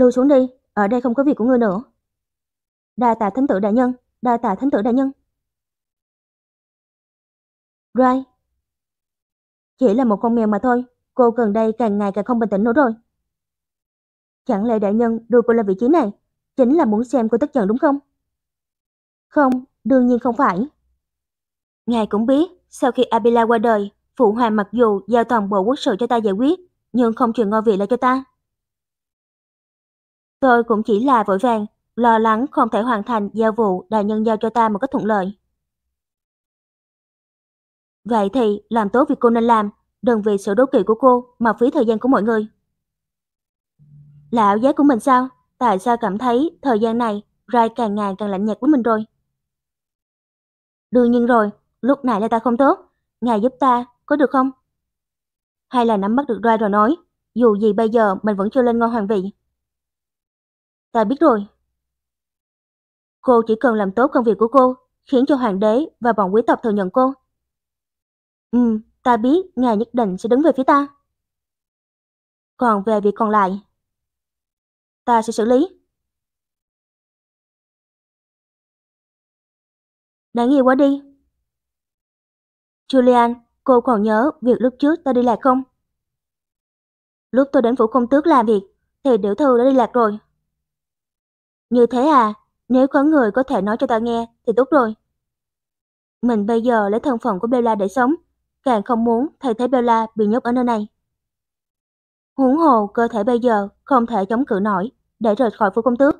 Lưu xuống đi, ở đây không có việc của ngươi nữa. Đa tạ thánh tử đại nhân, đa tạ thánh tử đại nhân. Rai. Chỉ là một con mèo mà thôi, cô gần đây càng ngày càng không bình tĩnh nữa rồi. Chẳng lẽ đại nhân đưa cô lên vị trí này, chính là muốn xem cô tức giận đúng không? Không, đương nhiên không phải. Ngài cũng biết, sau khi Abila qua đời, phụ hoàng mặc dù giao toàn bộ quốc sự cho ta giải quyết, nhưng không truyền ngôi vị lại cho ta. Tôi cũng chỉ là vội vàng, lo lắng không thể hoàn thành giao vụ đại nhân giao cho ta một cách thuận lợi. Vậy thì làm tốt việc cô nên làm, đừng vì sự đố kỵ của cô mà phí thời gian của mọi người. Là ảo giác của mình sao? Tại sao cảm thấy thời gian này Rai càng ngày càng lạnh nhạt với mình rồi? Đương nhiên rồi, lúc này là ta không tốt, ngài giúp ta, có được không? Hay là nắm bắt được Rai rồi nói, dù gì bây giờ mình vẫn chưa lên ngôi hoàng vị ta biết rồi. Cô chỉ cần làm tốt công việc của cô, khiến cho hoàng đế và bọn quý tộc thừa nhận cô. Ừ, ta biết ngài nhất định sẽ đứng về phía ta. Còn về việc còn lại, ta sẽ xử lý. Đáng yêu quá đi. Julian, cô còn nhớ việc lúc trước ta đi lạc không? Lúc tôi đến phủ công tước làm việc, thì tiểu thư đã đi lạc rồi. Như thế à, nếu có người có thể nói cho ta nghe thì tốt rồi. Mình bây giờ lấy thân phận của Bella để sống, càng không muốn thay thế Bella bị nhốt ở nơi này. Huống hồ cơ thể bây giờ không thể chống cự nổi để rời khỏi phủ công tước.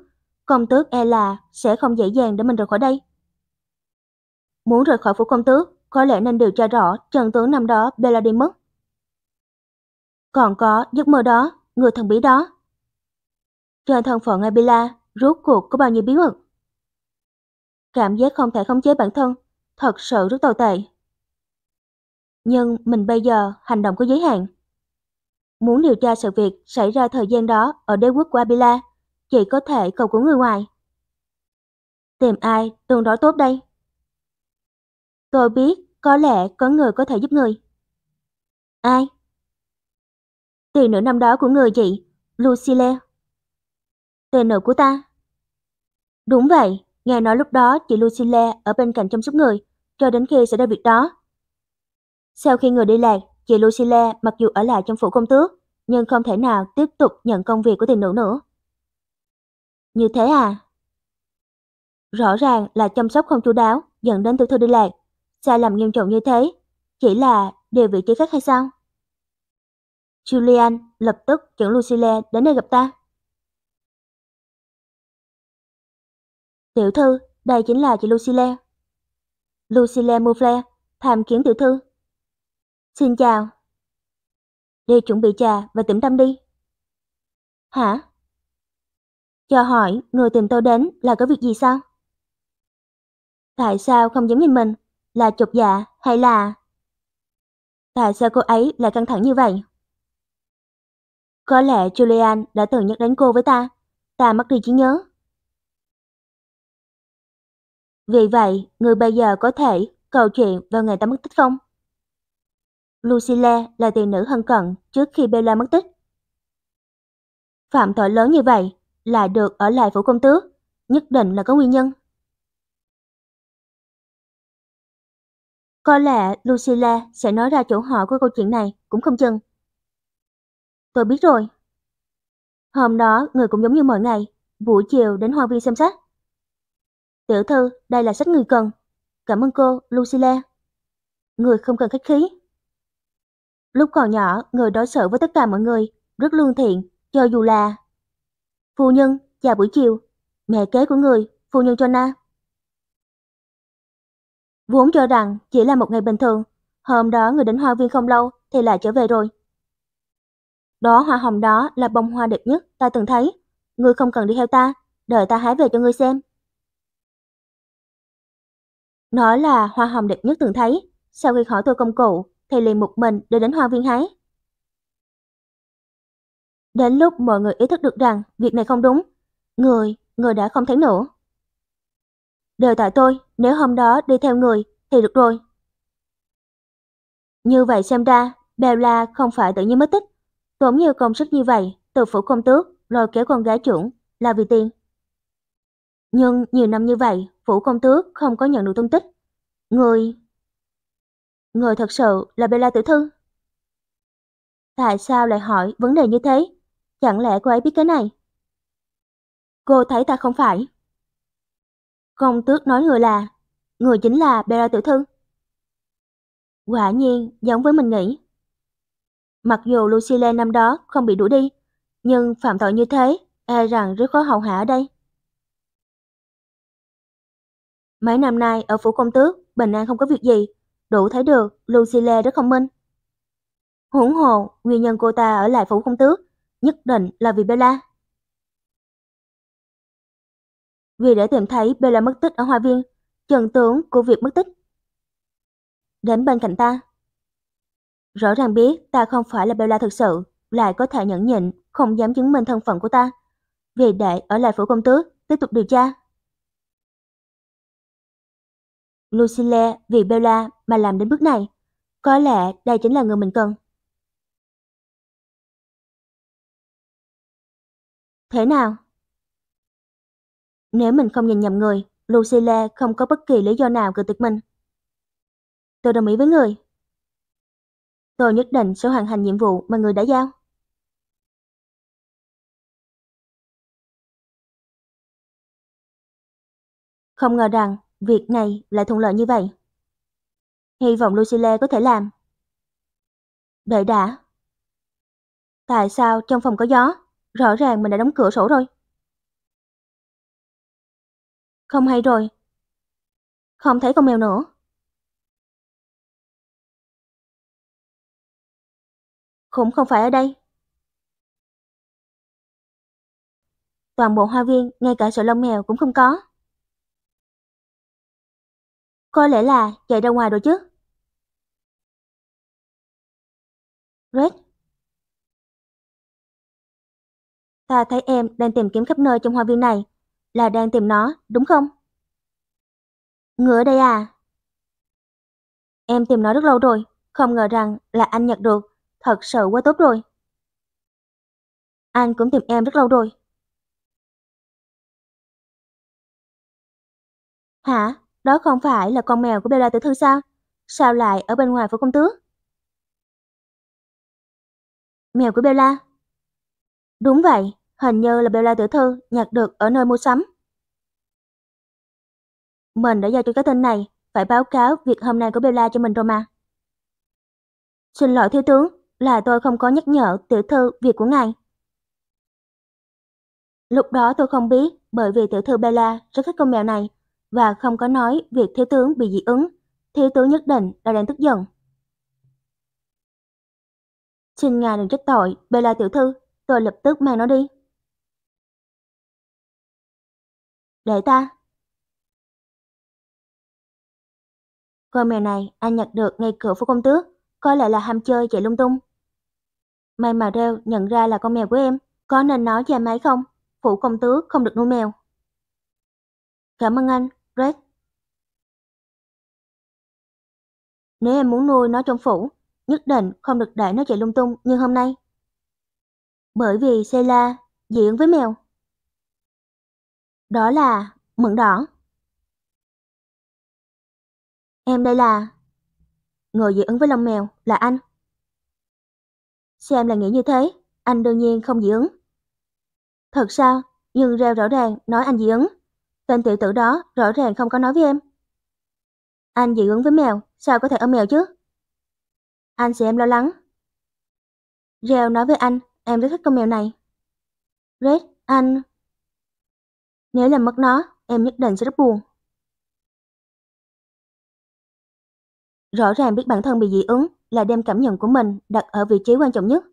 Công tước e là sẽ không dễ dàng để mình rời khỏi đây. Muốn rời khỏi phủ công tước, có lẽ nên điều tra rõ trần tướng năm đó Bella đi mất. Còn có giấc mơ đó, người thần bí đó. Trên thân phận Abila, rốt cuộc có bao nhiêu bí mật. Cảm giác không thể khống chế bản thân, thật sự rất tồi tệ. Nhưng mình bây giờ hành động có giới hạn. Muốn điều tra sự việc xảy ra thời gian đó ở đế quốc của Abila, chỉ có thể cầu cứu người ngoài. Tìm ai tương đối tốt đây? Tôi biết có lẽ có người có thể giúp người. Ai? Tiền nửa năm đó của người chị, Lucille. Người nữ của ta. Đúng vậy, nghe nói lúc đó chị Lucille ở bên cạnh chăm sóc người, cho đến khi xảy ra việc đó. Sau khi người đi lạc, chị Lucille mặc dù ở lại trong phủ công tước, nhưng không thể nào tiếp tục nhận công việc của tiền nữ nữa. Như thế à? Rõ ràng là chăm sóc không chú đáo, dẫn đến tiểu thư đi lạc. Sai làm nghiêm trọng như thế, chỉ là đều vị trí khác hay sao? Julian lập tức dẫn Lucille đến đây gặp ta. Tiểu thư, đây chính là chị Lucille. Lucille Moufle, tham kiến tiểu thư. Xin chào. Đi chuẩn bị trà và tiệm tâm đi. Hả? Cho hỏi, người tìm tôi đến là có việc gì sao? Tại sao không dám nhìn mình? Là chột dạ hay là... Tại sao cô ấy lại căng thẳng như vậy? Có lẽ Julian đã từng nhắc đến cô với ta. Ta mất đi trí nhớ. Vì vậy, người bây giờ có thể cầu chuyện vào ngày ta mất tích không? Lucilla là tiền nữ hân cận trước khi Bella mất tích. Phạm tội lớn như vậy, là được ở lại phủ công tước, nhất định là có nguyên nhân. Có lẽ Lucilla sẽ nói ra chỗ họ của câu chuyện này cũng không chừng. Tôi biết rồi. Hôm đó, người cũng giống như mọi ngày, buổi chiều đến hoa viên xem xét. Tiểu thư, đây là sách người cần. Cảm ơn cô, Lucilla. Người không cần khách khí. Lúc còn nhỏ, người đối xử với tất cả mọi người, rất lương thiện, cho dù là... Phu nhân, chào buổi chiều. Mẹ kế của người, phu nhân Jonah. Vốn cho rằng chỉ là một ngày bình thường, hôm đó người đến hoa viên không lâu thì lại trở về rồi. Đó hoa hồng đó là bông hoa đẹp nhất ta từng thấy, ngươi không cần đi theo ta, đợi ta hái về cho ngươi xem. Nó là hoa hồng đẹp nhất từng thấy. Sau khi khỏi tôi công cụ, thì liền một mình đưa đến hoa viên hái. Đến lúc mọi người ý thức được rằng việc này không đúng, người, người đã không thấy nữa. Đều tại tôi, nếu hôm đó đi theo người thì được rồi. Như vậy xem ra, Bella không phải tự nhiên mất tích. Tốn nhiều công sức như vậy, từ phủ công tước, rồi kéo con gái chuẩn là vì tiền. Nhưng nhiều năm như vậy, Phủ Công Tước không có nhận được tung tích. Người... Người thật sự là Bella Tử Thư? Tại sao lại hỏi vấn đề như thế? Chẳng lẽ cô ấy biết cái này? Cô thấy ta không phải. Công tước nói người là, người chính là Bella Tiểu Thư. Quả nhiên giống với mình nghĩ. Mặc dù Lucille năm đó không bị đuổi đi, nhưng phạm tội như thế, e rằng rất khó hậu hạ ở đây. Mấy năm nay ở phủ công tước, bình an không có việc gì, đủ thấy được Lucille rất thông minh. Huống hồ, nguyên nhân cô ta ở lại phủ công tước, nhất định là vì Bella. Vì để tìm thấy Bella mất tích ở hoa viên, trần tướng của việc mất tích. Đến bên cạnh ta. Rõ ràng biết ta không phải là Bella thực sự, lại có thể nhẫn nhịn, không dám chứng minh thân phận của ta. Vì để ở lại phủ công tước, tiếp tục điều tra. Lucille vì Bella mà làm đến bước này. Có lẽ đây chính là người mình cần. Thế nào? Nếu mình không nhìn nhầm người, Lucille không có bất kỳ lý do nào cự tuyệt mình. Tôi đồng ý với người. Tôi nhất định sẽ hoàn thành nhiệm vụ mà người đã giao. Không ngờ rằng việc này lại thuận lợi như vậy. Hy vọng Lucille có thể làm. Đợi đã. Tại sao trong phòng có gió? Rõ ràng mình đã đóng cửa sổ rồi. Không hay rồi. Không thấy con mèo nữa. Cũng không phải ở đây. Toàn bộ hoa viên, ngay cả sợi lông mèo cũng không có. Có lẽ là chạy ra ngoài rồi chứ. Red. Ta thấy em đang tìm kiếm khắp nơi trong hoa viên này. Là đang tìm nó, đúng không? Ngựa đây à? Em tìm nó rất lâu rồi, không ngờ rằng là anh nhặt được, thật sự quá tốt rồi. Anh cũng tìm em rất lâu rồi. Hả? Đó không phải là con mèo của Bella Tử Thư sao? Sao lại ở bên ngoài phủ công tước? Mèo của Bella? Đúng vậy, hình như là Bella Tử Thư nhặt được ở nơi mua sắm. Mình đã giao cho cái tên này, phải báo cáo việc hôm nay của Bella cho mình rồi mà. Xin lỗi thiếu tướng, là tôi không có nhắc nhở tiểu thư việc của ngài. Lúc đó tôi không biết, bởi vì tiểu thư Bella rất thích con mèo này, và không có nói việc thiếu tướng bị dị ứng. Thiếu tướng nhất định đã đang tức giận. Xin ngài đừng trách tội, bê la tiểu thư, tôi lập tức mang nó đi. Để ta. Con mèo này anh nhặt được ngay cửa phố công tước, có lẽ là ham chơi chạy lung tung. May mà rêu nhận ra là con mèo của em, có nên nói cho em ấy không? Phủ công tước không được nuôi mèo. Cảm ơn anh, Rex. Nếu em muốn nuôi nó trong phủ, nhất định không được để nó chạy lung tung như hôm nay. Bởi vì Sela dị ứng với mèo. Đó là mận đỏ. Em đây là... Người dị ứng với lông mèo là anh. Xem là nghĩ như thế, anh đương nhiên không dị ứng. Thật sao? Nhưng reo rõ ràng nói anh dị ứng. Tên tiểu tử đó rõ ràng không có nói với em. Anh dị ứng với mèo, sao có thể ôm mèo chứ? Anh sẽ em lo lắng. Reo nói với anh, em rất thích con mèo này. Red, anh... Nếu làm mất nó, em nhất định sẽ rất buồn. Rõ ràng biết bản thân bị dị ứng là đem cảm nhận của mình đặt ở vị trí quan trọng nhất.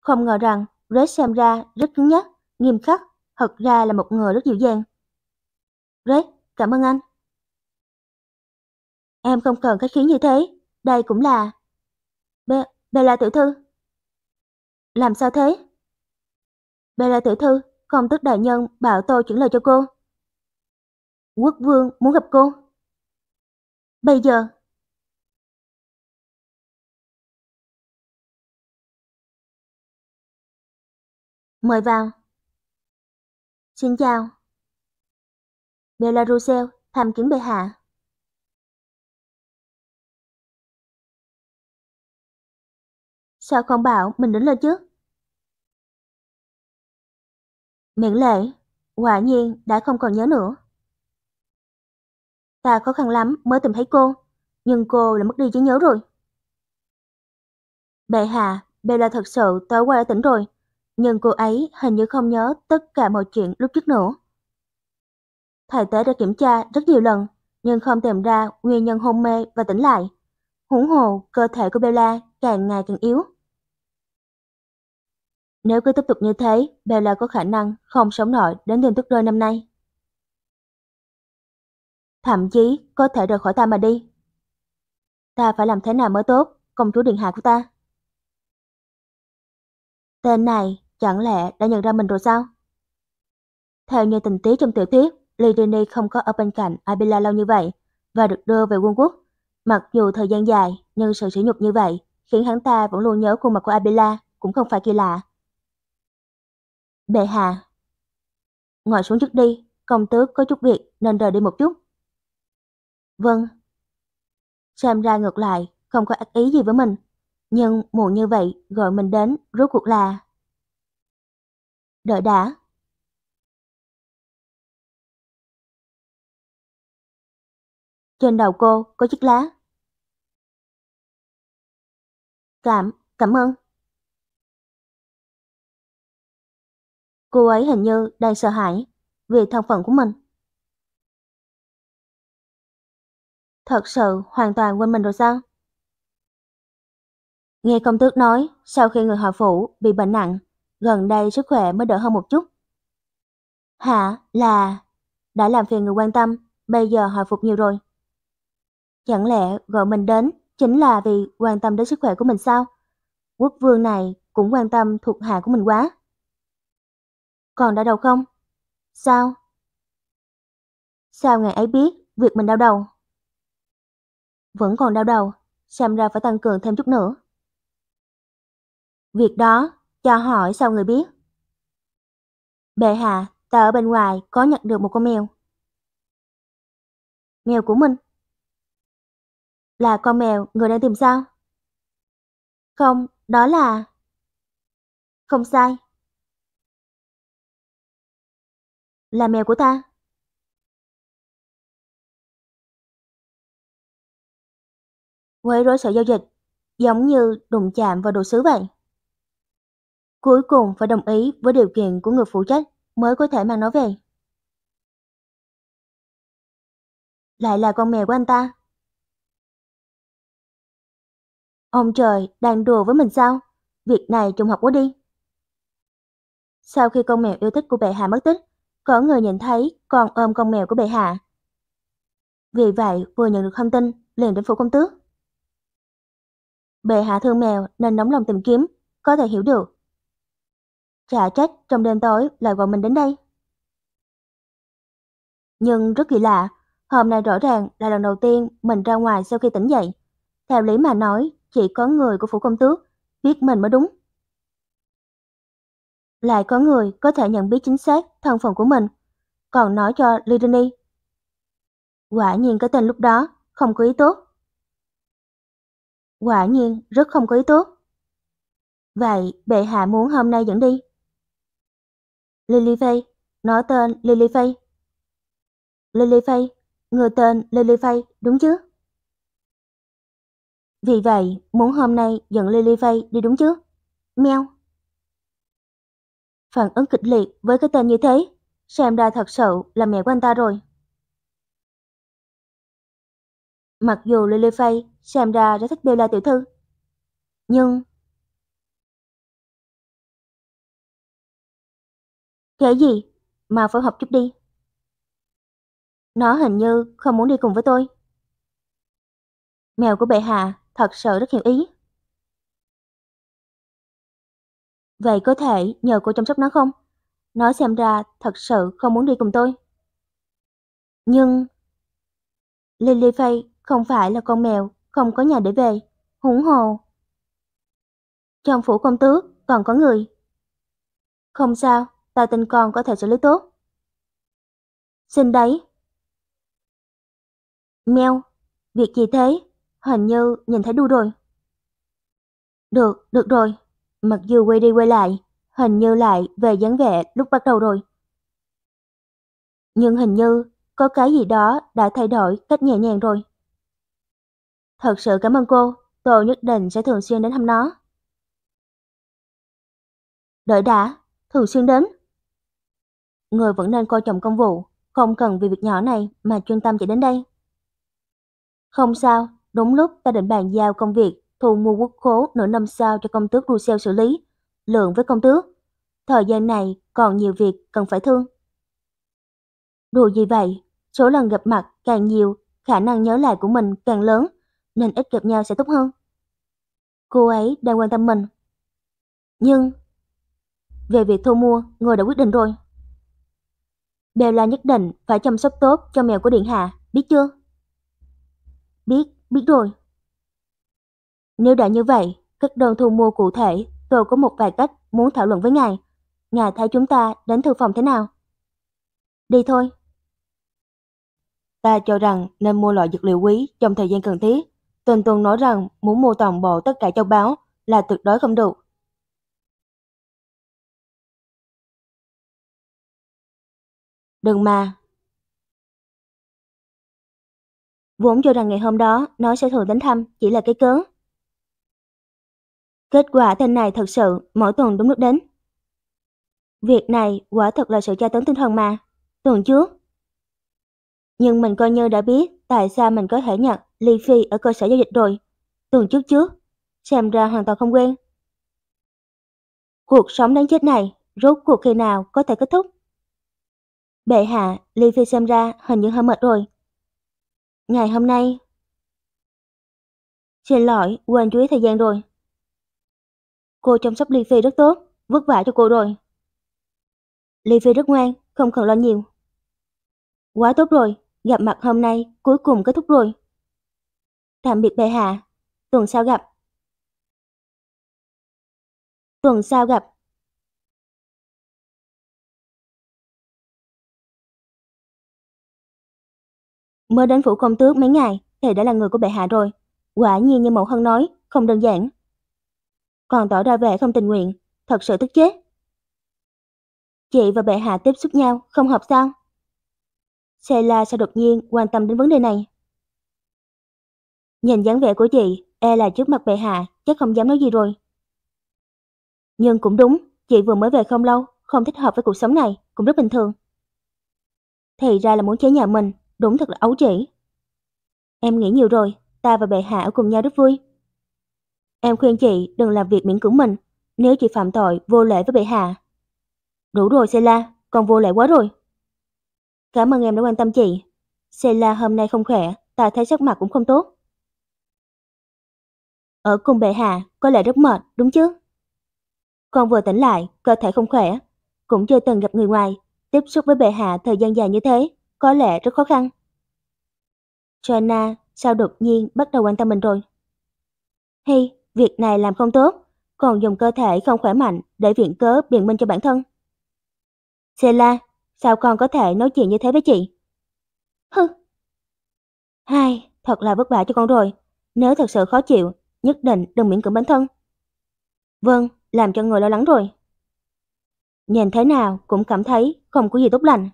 Không ngờ rằng Red xem ra rất cứng nhắc, nghiêm khắc, thật ra là một người rất dịu dàng. Rất, cảm ơn anh. Em không cần khách khí như thế, đây cũng là... Bê, bê là tiểu thư. Làm sao thế? Bê là tiểu thư, không tức đại nhân bảo tôi chuyển lời cho cô. Quốc vương muốn gặp cô. Bây giờ... Mời vào. Xin chào de la tham kiến bệ hạ. Sao không bảo mình đến lên trước? Miễn lệ, quả nhiên đã không còn nhớ nữa. Ta khó khăn lắm mới tìm thấy cô, nhưng cô đã mất đi trí nhớ rồi. Bệ hạ, Bella thật sự tối qua đã tỉnh rồi, nhưng cô ấy hình như không nhớ tất cả mọi chuyện lúc trước nữa. Thầy tế đã kiểm tra rất nhiều lần, nhưng không tìm ra nguyên nhân hôn mê và tỉnh lại. Huống hồ, cơ thể của Bella càng ngày càng yếu. Nếu cứ tiếp tục như thế, Bella có khả năng không sống nổi đến đêm tuyết rơi năm nay. Thậm chí có thể rời khỏi ta mà đi. Ta phải làm thế nào mới tốt, công chúa điện hạ của ta? Tên này chẳng lẽ đã nhận ra mình rồi sao? Theo như tình tiết trong tiểu thuyết, Lydini không có ở bên cạnh Abila lâu như vậy và được đưa về quân quốc. Mặc dù thời gian dài, nhưng sự sỉ nhục như vậy khiến hắn ta vẫn luôn nhớ khuôn mặt của Abila cũng không phải kỳ lạ. Bệ hạ Ngồi xuống trước đi, công tước có chút việc nên rời đi một chút. Vâng. Xem ra ngược lại, không có ác ý gì với mình. Nhưng muộn như vậy gọi mình đến rốt cuộc là... Đợi đã, Trên đầu cô có chiếc lá. Cảm, cảm ơn. Cô ấy hình như đang sợ hãi vì thân phận của mình. Thật sự hoàn toàn quên mình rồi sao? Nghe công tước nói, sau khi người họ phủ bị bệnh nặng, gần đây sức khỏe mới đỡ hơn một chút. Hả, là đã làm phiền người quan tâm, bây giờ hồi phục nhiều rồi. Chẳng lẽ gọi mình đến chính là vì quan tâm đến sức khỏe của mình sao? Quốc vương này cũng quan tâm thuộc hạ của mình quá. Còn đau đầu không? Sao? Sao ngài ấy biết việc mình đau đầu? Vẫn còn đau đầu, xem ra phải tăng cường thêm chút nữa. Việc đó, cho hỏi sao người biết. Bệ hạ, ta ở bên ngoài có nhận được một con mèo. Mèo của mình là con mèo người đang tìm sao? Không, đó là... Không sai. Là mèo của ta. Quấy rối sở giao dịch, giống như đụng chạm vào đồ sứ vậy. Cuối cùng phải đồng ý với điều kiện của người phụ trách mới có thể mang nó về. Lại là con mèo của anh ta. Ông trời đang đùa với mình sao? Việc này trùng hợp quá đi. Sau khi con mèo yêu thích của bệ hạ mất tích, có người nhìn thấy còn ôm con mèo của bệ hạ. Vì vậy, vừa nhận được thông tin, liền đến phủ công tước. Bệ hạ thương mèo nên nóng lòng tìm kiếm, có thể hiểu được. Chả trách trong đêm tối lại gọi mình đến đây. Nhưng rất kỳ lạ, hôm nay rõ ràng là lần đầu tiên mình ra ngoài sau khi tỉnh dậy. Theo lý mà nói, chỉ có người của phủ công tước biết mình mới đúng lại có người có thể nhận biết chính xác thân phận của mình còn nói cho Lydini. Quả nhiên cái tên lúc đó không có ý tốt. Quả nhiên rất không có ý tốt. Vậy bệ hạ muốn hôm nay dẫn đi. Lily Faye, nói tên Lily Faye. Lily Faye, người tên Lily Faye, đúng chứ? Vì vậy, muốn hôm nay dẫn Lily Faye đi đúng chứ? Meo. Phản ứng kịch liệt với cái tên như thế, xem ra thật sự là mẹ của anh ta rồi. Mặc dù Lily Faye xem ra rất thích Bella tiểu thư, nhưng... Cái gì? Mà phối hợp chút đi. Nó hình như không muốn đi cùng với tôi. Mèo của bệ hạ thật sự rất hiểu ý. Vậy có thể nhờ cô chăm sóc nó không? Nó xem ra thật sự không muốn đi cùng tôi. Nhưng... Lily Faye không phải là con mèo, không có nhà để về, hủng hồ. Trong phủ công tước còn có người. Không sao, ta tin con có thể xử lý tốt. Xin đấy. Mèo, việc gì thế? hình như nhìn thấy đu rồi. Được, được rồi. Mặc dù quay đi quay lại, hình như lại về dáng vẻ lúc bắt đầu rồi. Nhưng hình như có cái gì đó đã thay đổi cách nhẹ nhàng rồi. Thật sự cảm ơn cô, tôi nhất định sẽ thường xuyên đến thăm nó. Đợi đã, thường xuyên đến. Người vẫn nên coi trọng công vụ, không cần vì việc nhỏ này mà chuyên tâm chỉ đến đây. Không sao, Đúng lúc ta định bàn giao công việc thu mua quốc khố nửa năm sau cho công tước Russell xử lý, lượng với công tước. Thời gian này còn nhiều việc cần phải thương. Đùa gì vậy, số lần gặp mặt càng nhiều, khả năng nhớ lại của mình càng lớn, nên ít gặp nhau sẽ tốt hơn. Cô ấy đang quan tâm mình. Nhưng, về việc thu mua, người đã quyết định rồi. Bella nhất định phải chăm sóc tốt cho mèo của Điện Hạ, biết chưa? Biết biết rồi. Nếu đã như vậy, các đơn thu mua cụ thể, tôi có một vài cách muốn thảo luận với ngài. Ngài theo chúng ta đến thư phòng thế nào? Đi thôi. Ta cho rằng nên mua loại dược liệu quý trong thời gian cần thiết. Tuần Tuần nói rằng muốn mua toàn bộ tất cả châu báu là tuyệt đối không được. Đừng mà, vốn cho rằng ngày hôm đó nó sẽ thường đến thăm chỉ là cái cớ. Kết quả tên này thật sự mỗi tuần đúng lúc đến. Việc này quả thật là sự tra tấn tinh thần mà, tuần trước. Nhưng mình coi như đã biết tại sao mình có thể nhận ly phi ở cơ sở giao dịch rồi, tuần trước trước, xem ra hoàn toàn không quen. Cuộc sống đáng chết này rốt cuộc khi nào có thể kết thúc? Bệ hạ, Ly Phi xem ra hình như hơi mệt rồi, Ngày hôm nay... Xin lỗi, quên chú ý thời gian rồi. Cô chăm sóc Ly Phi rất tốt, vất vả cho cô rồi. Ly Phi rất ngoan, không cần lo nhiều. Quá tốt rồi, gặp mặt hôm nay cuối cùng kết thúc rồi. Tạm biệt bệ hạ, tuần sau gặp. Tuần sau gặp. mới đến phủ công tước mấy ngày thì đã là người của bệ hạ rồi. Quả nhiên như mẫu Hân nói, không đơn giản. Còn tỏ ra vẻ không tình nguyện, thật sự tức chết. Chị và bệ hạ tiếp xúc nhau, không hợp sao? Sela sao đột nhiên quan tâm đến vấn đề này? Nhìn dáng vẻ của chị, e là trước mặt bệ hạ, chắc không dám nói gì rồi. Nhưng cũng đúng, chị vừa mới về không lâu, không thích hợp với cuộc sống này, cũng rất bình thường. Thì ra là muốn chế nhà mình, đúng thật là ấu trĩ. Em nghĩ nhiều rồi, ta và bệ hạ ở cùng nhau rất vui. Em khuyên chị đừng làm việc miễn cưỡng mình, nếu chị phạm tội vô lễ với bệ hạ. Đủ rồi Sela, con vô lễ quá rồi. Cảm ơn em đã quan tâm chị. Sela hôm nay không khỏe, ta thấy sắc mặt cũng không tốt. Ở cùng bệ hạ có lẽ rất mệt, đúng chứ? Con vừa tỉnh lại, cơ thể không khỏe, cũng chưa từng gặp người ngoài, tiếp xúc với bệ hạ thời gian dài như thế, có lẽ rất khó khăn. Joanna sao đột nhiên bắt đầu quan tâm mình rồi? Hay việc này làm không tốt, còn dùng cơ thể không khỏe mạnh để viện cớ biện minh cho bản thân. Sela, sao con có thể nói chuyện như thế với chị? Hừ. Hai, thật là vất vả cho con rồi. Nếu thật sự khó chịu, nhất định đừng miễn cưỡng bản thân. Vâng, làm cho người lo lắng rồi. Nhìn thế nào cũng cảm thấy không có gì tốt lành.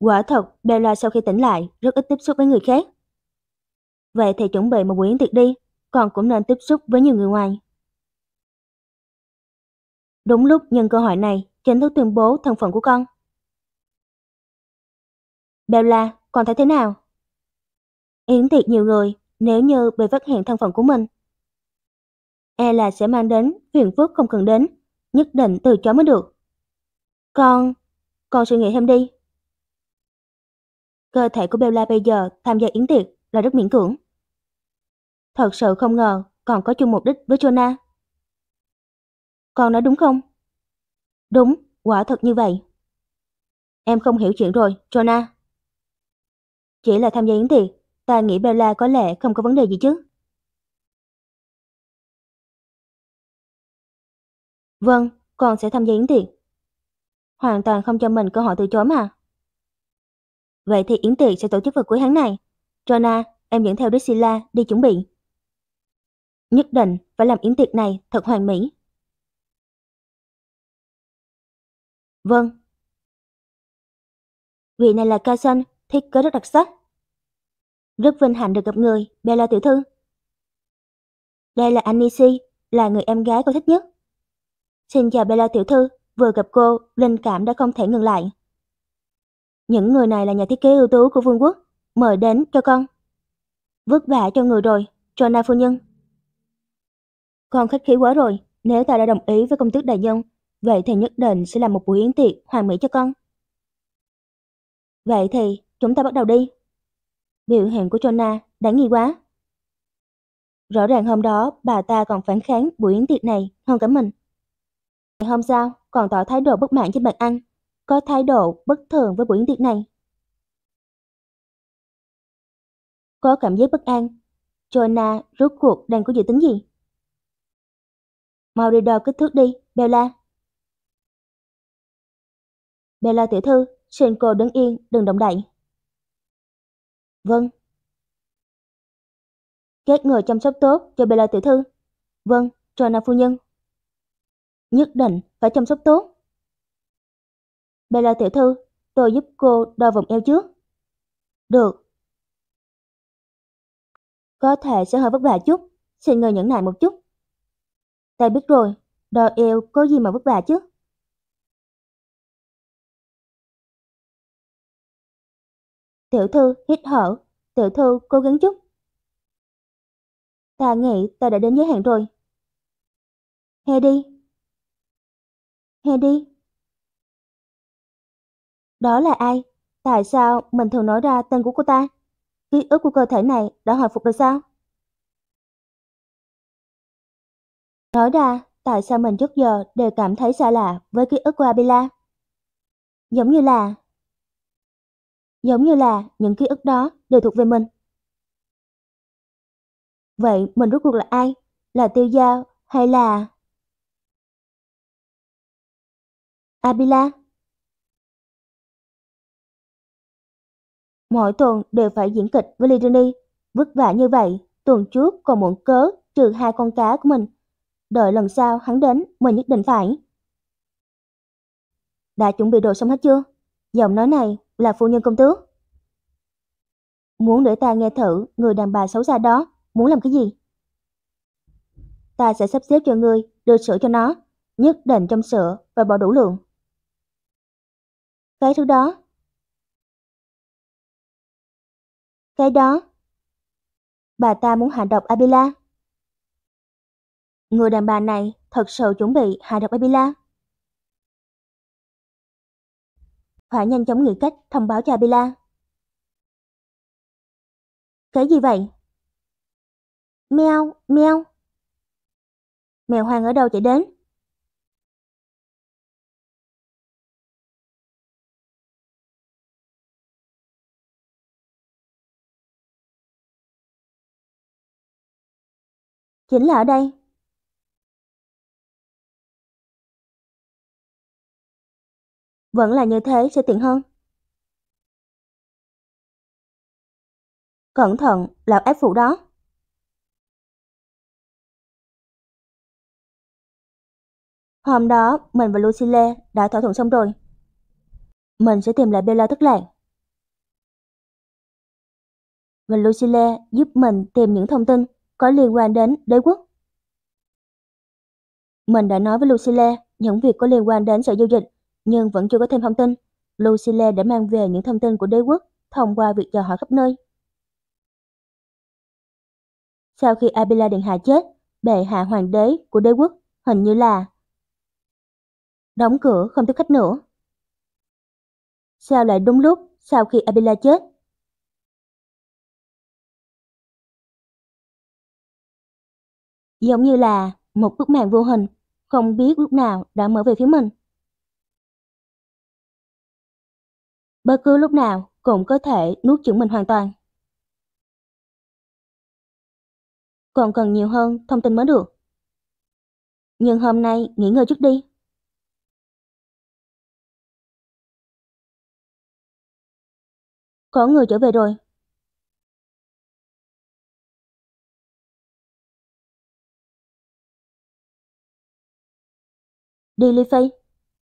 Quả thật, Bella sau khi tỉnh lại, rất ít tiếp xúc với người khác. Vậy thì chuẩn bị một buổi yến tiệc đi, còn cũng nên tiếp xúc với nhiều người ngoài. Đúng lúc nhân cơ hội này, chính thức tuyên bố thân phận của con. Bella, con thấy thế nào? Yến tiệc nhiều người, nếu như bị phát hiện thân phận của mình. E là sẽ mang đến phiền phức không cần đến, nhất định từ chối mới được. Con, con suy nghĩ thêm đi cơ thể của Bella bây giờ tham gia yến tiệc là rất miễn cưỡng. Thật sự không ngờ còn có chung mục đích với Jonah. Con nói đúng không? Đúng, quả thật như vậy. Em không hiểu chuyện rồi, Jonah. Chỉ là tham gia yến tiệc, ta nghĩ Bella có lẽ không có vấn đề gì chứ. Vâng, con sẽ tham gia yến tiệc. Hoàn toàn không cho mình cơ hội từ chối mà. Vậy thì yến tiệc sẽ tổ chức vào cuối tháng này. Jonah, em dẫn theo Drusilla đi chuẩn bị. Nhất định phải làm yến tiệc này thật hoàn mỹ. Vâng. Vị này là Carson, thiết kế rất đặc sắc. Rất vinh hạnh được gặp người, Bella tiểu thư. Đây là Anisi, là người em gái cô thích nhất. Xin chào Bella tiểu thư, vừa gặp cô, linh cảm đã không thể ngừng lại những người này là nhà thiết kế ưu tú của vương quốc, mời đến cho con. Vất vả cho người rồi, cho na phu nhân. Con khách khí quá rồi, nếu ta đã đồng ý với công tước đại nhân, vậy thì nhất định sẽ làm một buổi yến tiệc hoàn mỹ cho con. Vậy thì, chúng ta bắt đầu đi. Biểu hiện của Jonah đáng nghi quá. Rõ ràng hôm đó bà ta còn phản kháng buổi yến tiệc này hơn cả mình. Ngày hôm sau, còn tỏ thái độ bất mãn trên bàn ăn có thái độ bất thường với buổi tiệc này. Có cảm giác bất an, Joanna rốt cuộc đang có dự tính gì? Mau đi đo kích thước đi, Bella. Bella tiểu thư, xin cô đứng yên, đừng động đậy. Vâng. Các người chăm sóc tốt cho Bella tiểu thư. Vâng, Joanna phu nhân. Nhất định phải chăm sóc tốt. Bella tiểu thư, tôi giúp cô đo vòng eo trước. Được. Có thể sẽ hơi vất vả chút, xin người nhẫn nại một chút. Ta biết rồi, đo eo có gì mà vất vả chứ. Tiểu thư hít thở, tiểu thư cố gắng chút. Ta nghĩ ta đã đến giới hạn rồi. He đi. He đi. Đó là ai? Tại sao mình thường nói ra tên của cô ta? Ký ức của cơ thể này đã hồi phục rồi sao? Nói ra, tại sao mình trước giờ đều cảm thấy xa lạ với ký ức của Abila? Giống như là... Giống như là những ký ức đó đều thuộc về mình. Vậy mình rốt cuộc là ai? Là tiêu giao hay là... Abila? Mỗi tuần đều phải diễn kịch với Lidini. Vất vả như vậy, tuần trước còn muộn cớ trừ hai con cá của mình. Đợi lần sau hắn đến, mình nhất định phải. Đã chuẩn bị đồ xong hết chưa? Giọng nói này là phu nhân công tước. Muốn để ta nghe thử người đàn bà xấu xa đó muốn làm cái gì? Ta sẽ sắp xếp cho ngươi đưa sữa cho nó, nhất định trong sữa và bỏ đủ lượng. Cái thứ đó Cái đó. Bà ta muốn hạ độc Abila. Người đàn bà này thật sự chuẩn bị hạ độc Abila. Phải nhanh chóng nghĩ cách thông báo cho Abila. Cái gì vậy? Mèo, mèo. Mèo hoang ở đâu chạy đến? Chính là ở đây. Vẫn là như thế sẽ tiện hơn. Cẩn thận, lão ép phụ đó. Hôm đó, mình và Lucille đã thỏa thuận xong rồi. Mình sẽ tìm lại Bella thất lạc. Và Lucille giúp mình tìm những thông tin có liên quan đến đế quốc. Mình đã nói với Lucille những việc có liên quan đến sở giao dịch, nhưng vẫn chưa có thêm thông tin. Lucille đã mang về những thông tin của đế quốc thông qua việc dò hỏi khắp nơi. Sau khi Abila Điện Hạ chết, bệ hạ hoàng đế của đế quốc hình như là đóng cửa không tiếp khách nữa. Sao lại đúng lúc sau khi Abila chết, giống như là một bức màn vô hình, không biết lúc nào đã mở về phía mình. Bất cứ lúc nào cũng có thể nuốt chửng mình hoàn toàn. Còn cần nhiều hơn thông tin mới được. Nhưng hôm nay nghỉ ngơi trước đi. Có người trở về rồi. Đi Ly Phi.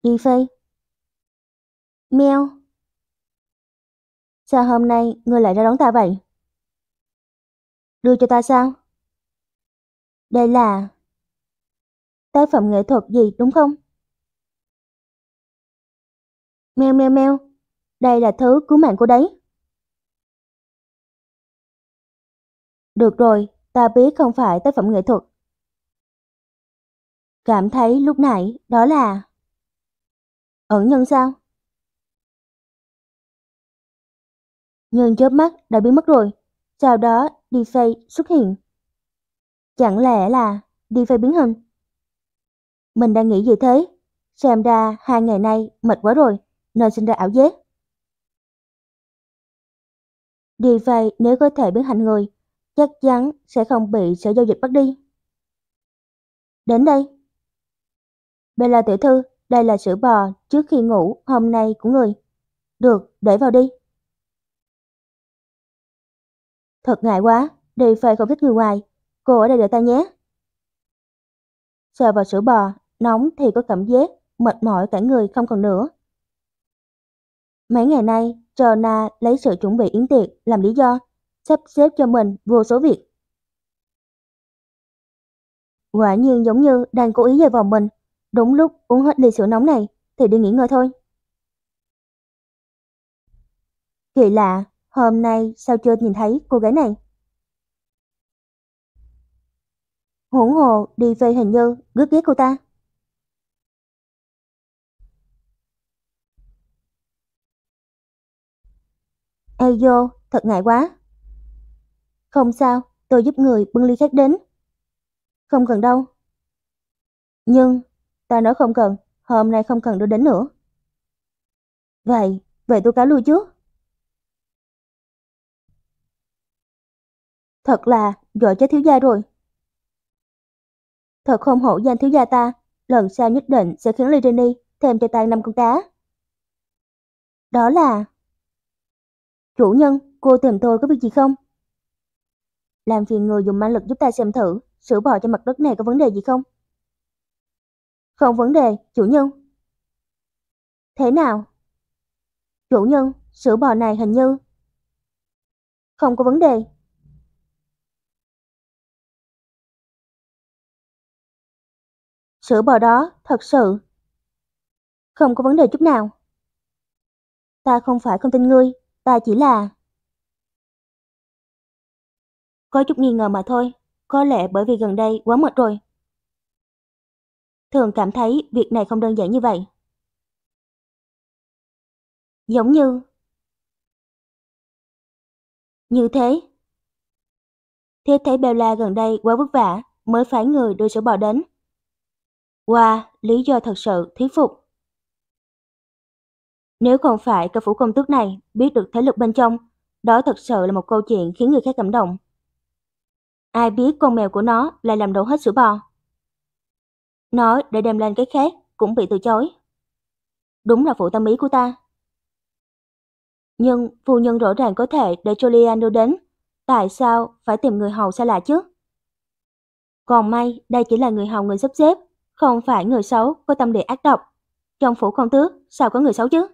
Ly Phi. meo, Sao hôm nay ngươi lại ra đón ta vậy? Đưa cho ta sao? Đây là... Tác phẩm nghệ thuật gì đúng không? meo meo meo, Đây là thứ cứu mạng của đấy. Được rồi, ta biết không phải tác phẩm nghệ thuật, Cảm thấy lúc nãy đó là... Ẩn nhân sao? Nhân chớp mắt đã biến mất rồi. Sau đó Defay xuất hiện. Chẳng lẽ là Defay biến hình? Mình đang nghĩ gì thế? Xem ra hai ngày nay mệt quá rồi, nên sinh ra ảo giác. Vì vậy nếu có thể biến thành người, chắc chắn sẽ không bị sở giao dịch bắt đi. Đến đây là tiểu thư, đây là sữa bò trước khi ngủ hôm nay của người. Được, để vào đi. Thật ngại quá, đi phê không thích người ngoài. Cô ở đây đợi ta nhé. Sờ vào sữa bò, nóng thì có cảm giác, mệt mỏi cả người không còn nữa. Mấy ngày nay, Trona lấy sự chuẩn bị yến tiệc làm lý do, sắp xếp cho mình vô số việc. Quả nhiên giống như đang cố ý dây vào mình, Đúng lúc uống hết ly sữa nóng này thì đi nghỉ ngơi thôi. Kỳ lạ, hôm nay sao chưa nhìn thấy cô gái này? Huống hồ đi về hình như gớt ghét cô ta. vô thật ngại quá. Không sao, tôi giúp người bưng ly khác đến. Không cần đâu. Nhưng Ta nói không cần, hôm nay không cần đưa đến nữa. Vậy, vậy tôi cáo lui trước. Thật là giỏi chết thiếu gia rồi. Thật không hổ danh thiếu gia ta, lần sau nhất định sẽ khiến Lirini thêm cho ta năm con cá. Đó là... Chủ nhân, cô tìm tôi có việc gì không? Làm phiền người dùng ma lực giúp ta xem thử, sửa bò cho mặt đất này có vấn đề gì không? Không vấn đề, chủ nhân. Thế nào? Chủ nhân, sữa bò này hình như... Không có vấn đề. Sữa bò đó, thật sự. Không có vấn đề chút nào. Ta không phải không tin ngươi, ta chỉ là... Có chút nghi ngờ mà thôi, có lẽ bởi vì gần đây quá mệt rồi thường cảm thấy việc này không đơn giản như vậy. Giống như Như thế Thế thấy Bella gần đây quá vất vả mới phái người đưa sữa bò đến. Qua, wow, lý do thật sự thuyết phục. Nếu không phải cơ phủ công tước này biết được thế lực bên trong, đó thật sự là một câu chuyện khiến người khác cảm động. Ai biết con mèo của nó lại làm đổ hết sữa bò nói để đem lên cái khác cũng bị từ chối. Đúng là phụ tâm ý của ta. Nhưng phu nhân rõ ràng có thể để Julian đưa đến, tại sao phải tìm người hầu xa lạ chứ? Còn may, đây chỉ là người hầu người sắp xếp, không phải người xấu có tâm địa ác độc. Trong phủ công tước, sao có người xấu chứ?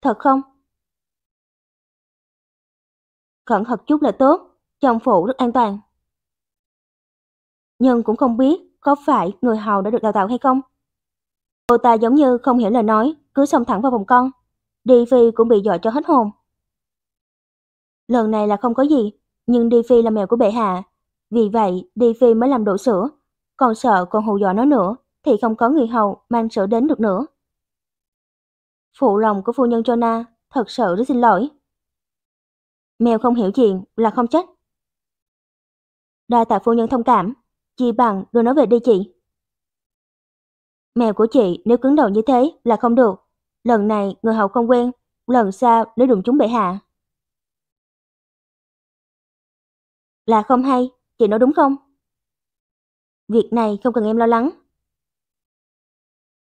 Thật không? Cẩn thận chút là tốt, trong phủ rất an toàn. Nhưng cũng không biết có phải người hầu đã được đào tạo hay không? Cô ta giống như không hiểu lời nói, cứ xông thẳng vào vòng con. Đi Phi cũng bị dọa cho hết hồn. Lần này là không có gì, nhưng Đi Phi là mèo của bệ hạ. Vì vậy, Đi Phi mới làm đổ sữa. Còn sợ còn hù dọa nó nữa, thì không có người hầu mang sữa đến được nữa. Phụ lòng của phu nhân Jonah, thật sự rất xin lỗi. Mèo không hiểu chuyện là không trách. Đa tạ phu nhân thông cảm chị bằng đưa nó về đi chị. Mèo của chị nếu cứng đầu như thế là không được. Lần này người hậu không quen, lần sau nếu đụng chúng bệ hạ. Là không hay, chị nói đúng không? Việc này không cần em lo lắng.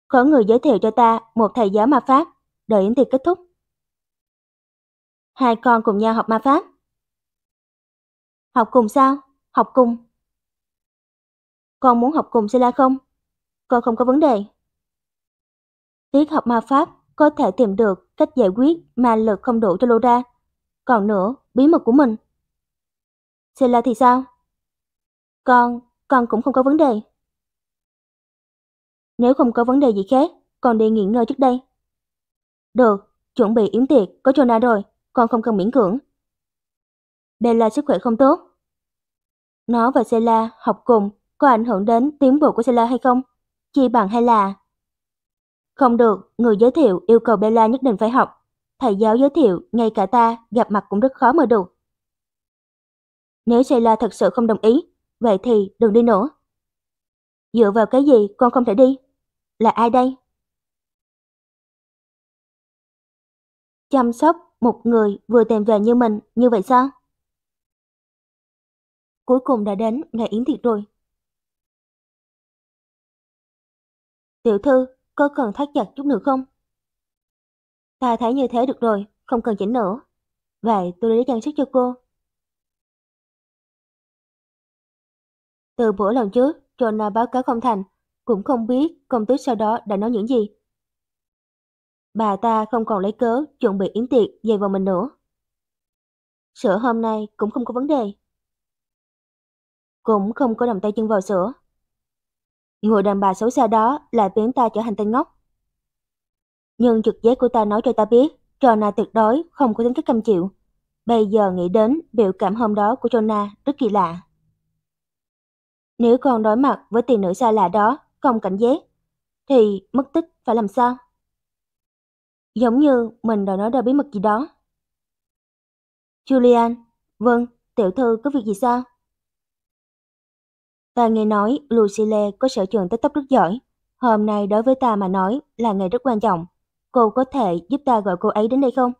Có người giới thiệu cho ta một thầy giáo ma pháp, đợi đến tiệc kết thúc. Hai con cùng nhau học ma pháp. Học cùng sao? Học cùng. Con muốn học cùng Sila không? Con không có vấn đề. Tiết học ma pháp có thể tìm được cách giải quyết mà lực không đủ cho Loda. Còn nữa, bí mật của mình. Sila thì sao? Con, con cũng không có vấn đề. Nếu không có vấn đề gì khác, con đi nghỉ ngơi trước đây. Được, chuẩn bị yến tiệc, có Jonah rồi, con không cần miễn cưỡng. Bella sức khỏe không tốt. Nó và Sela học cùng có ảnh hưởng đến tiến bộ của Sela hay không? Chi bằng hay là... Không được, người giới thiệu yêu cầu Bella nhất định phải học. Thầy giáo giới thiệu, ngay cả ta, gặp mặt cũng rất khó mà được. Nếu Sheila thật sự không đồng ý, vậy thì đừng đi nữa. Dựa vào cái gì con không thể đi? Là ai đây? Chăm sóc một người vừa tìm về như mình, như vậy sao? Cuối cùng đã đến ngày yến tiệc rồi, Tiểu thư, có cần thắt chặt chút nữa không? Ta thấy như thế được rồi, không cần chỉnh nữa. Vậy tôi lấy trang sức cho cô. Từ bữa lần trước, Jonah báo cáo không thành, cũng không biết công tước sau đó đã nói những gì. Bà ta không còn lấy cớ chuẩn bị yến tiệc dày vào mình nữa. Sữa hôm nay cũng không có vấn đề. Cũng không có đồng tay chân vào sữa. Người đàn bà xấu xa đó lại biến ta trở thành tên ngốc. Nhưng trực giác của ta nói cho ta biết, Jonah tuyệt đối không có tính cách cam chịu. Bây giờ nghĩ đến biểu cảm hôm đó của Jonah rất kỳ lạ. Nếu còn đối mặt với tiền nữ xa lạ đó, không cảnh giác, thì mất tích phải làm sao? Giống như mình đã nói ra bí mật gì đó. Julian, vâng, tiểu thư có việc gì sao? Ta nghe nói Lucille có sở trường tới tóc rất giỏi. Hôm nay đối với ta mà nói là ngày rất quan trọng. Cô có thể giúp ta gọi cô ấy đến đây không?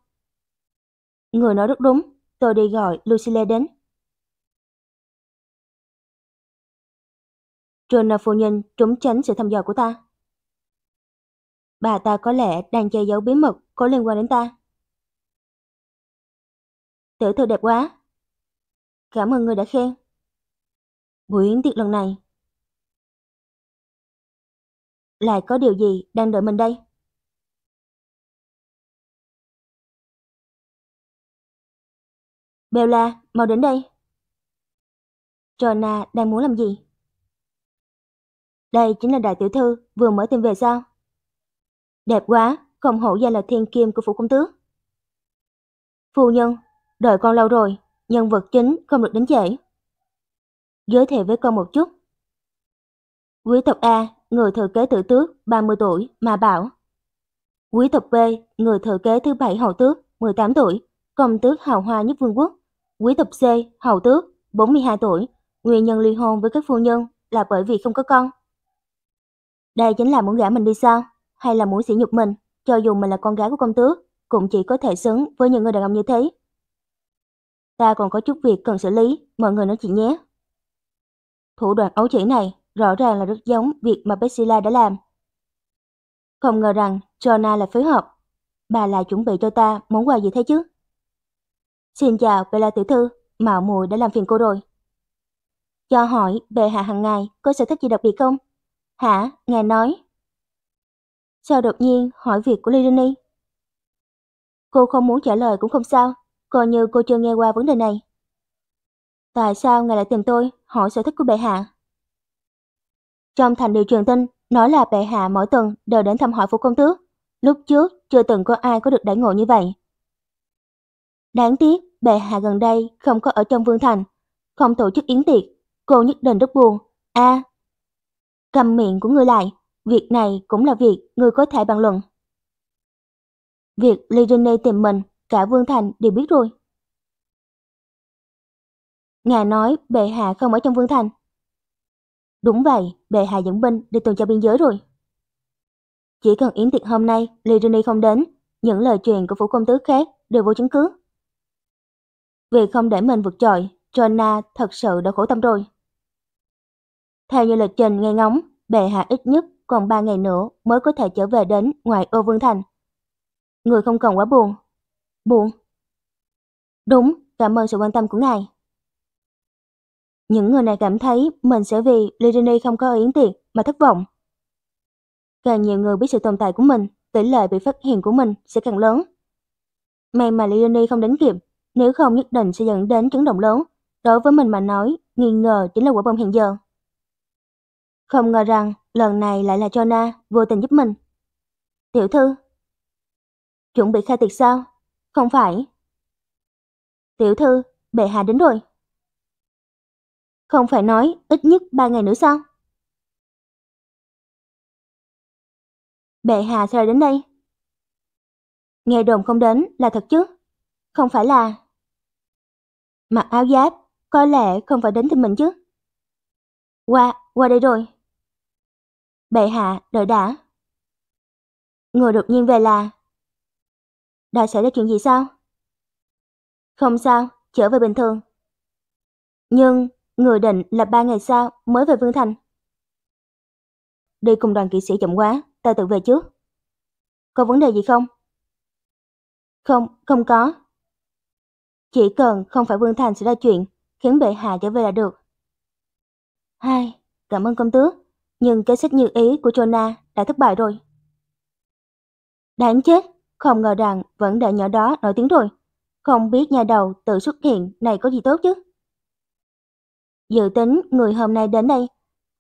Người nói rất đúng. Tôi đi gọi Lucille đến. Trona phu nhân trốn tránh sự thăm dò của ta. Bà ta có lẽ đang che giấu bí mật có liên quan đến ta. Tử thư đẹp quá. Cảm ơn người đã khen buổi tiệc lần này. Lại có điều gì đang đợi mình đây? Bella, mau đến đây. Trona đang muốn làm gì? Đây chính là đại tiểu thư vừa mới tìm về sao? Đẹp quá, không hổ danh là thiên kim của phủ công tước. Phu nhân, đợi con lâu rồi, nhân vật chính không được đến trễ giới thiệu với con một chút. Quý tộc A, người thừa kế tử tước, 30 tuổi, mà bảo. Quý tộc B, người thừa kế thứ bảy hậu tước, 18 tuổi, công tước hào hoa nhất vương quốc. Quý tộc C, hậu tước, 42 tuổi, nguyên nhân ly hôn với các phu nhân là bởi vì không có con. Đây chính là muốn gả mình đi sao? Hay là muốn sỉ nhục mình, cho dù mình là con gái của công tước, cũng chỉ có thể xứng với những người đàn ông như thế. Ta còn có chút việc cần xử lý, mọi người nói chuyện nhé. Thủ đoạn ấu chỉ này rõ ràng là rất giống việc mà Bexila đã làm. Không ngờ rằng Jonah lại phối hợp. Bà lại chuẩn bị cho ta món quà gì thế chứ? Xin chào Bella tiểu thư, mạo muội đã làm phiền cô rồi. Cho hỏi bệ hạ hàng ngày có sở thích gì đặc biệt không? Hả, nghe nói. Sao đột nhiên hỏi việc của Lilini? Cô không muốn trả lời cũng không sao, coi như cô chưa nghe qua vấn đề này. Tại sao ngài lại tìm tôi, hỏi sở thích của bệ hạ? Trong thành điều truyền tin, nói là bệ hạ mỗi tuần đều đến thăm hỏi phủ công tước. Lúc trước, chưa từng có ai có được đãi ngộ như vậy. Đáng tiếc, bệ hạ gần đây không có ở trong vương thành, không tổ chức yến tiệc, cô nhất định rất buồn. A, cầm miệng của người lại, việc này cũng là việc người có thể bàn luận. Việc Lirene tìm mình, cả Vương Thành đều biết rồi. Ngài nói bệ hạ không ở trong vương thành. Đúng vậy, bệ hạ dẫn binh đi tuần tra biên giới rồi. Chỉ cần yến tiệc hôm nay Lirini không đến, những lời truyền của phủ công tứ khác đều vô chứng cứ. Vì không để mình vượt trội, Joanna thật sự đã khổ tâm rồi. Theo như lịch trình nghe ngóng, bệ hạ ít nhất còn 3 ngày nữa mới có thể trở về đến ngoài ô Vương Thành. Người không cần quá buồn. Buồn. Đúng, cảm ơn sự quan tâm của ngài. Những người này cảm thấy mình sẽ vì Lydini không có yến tiệc mà thất vọng. Càng nhiều người biết sự tồn tại của mình, tỷ lệ bị phát hiện của mình sẽ càng lớn. May mà Lydini không đánh kịp, nếu không nhất định sẽ dẫn đến chấn động lớn. Đối với mình mà nói, nghi ngờ chính là quả bom hiện giờ. Không ngờ rằng lần này lại là Jonah vô tình giúp mình. Tiểu thư, chuẩn bị khai tiệc sao? Không phải. Tiểu thư, bệ hạ đến rồi. Không phải nói ít nhất ba ngày nữa sao? Bệ hạ sao đến đây? Nghe đồn không đến là thật chứ? Không phải là... Mặc áo giáp, có lẽ không phải đến thì mình chứ? Qua, qua đây rồi. Bệ hạ, đợi đã. Người đột nhiên về là... Đã xảy ra chuyện gì sao? Không sao, trở về bình thường. Nhưng Người định là ba ngày sau mới về Vương Thành. Đi cùng đoàn kỵ sĩ chậm quá, ta tự về trước. Có vấn đề gì không? Không, không có. Chỉ cần không phải Vương Thành sẽ ra chuyện, khiến bệ hạ trở về là được. Hai, cảm ơn công tước, nhưng kế sách như ý của Jonah đã thất bại rồi. Đáng chết, không ngờ rằng vẫn đã nhỏ đó nổi tiếng rồi. Không biết nhà đầu tự xuất hiện này có gì tốt chứ. Dự tính người hôm nay đến đây,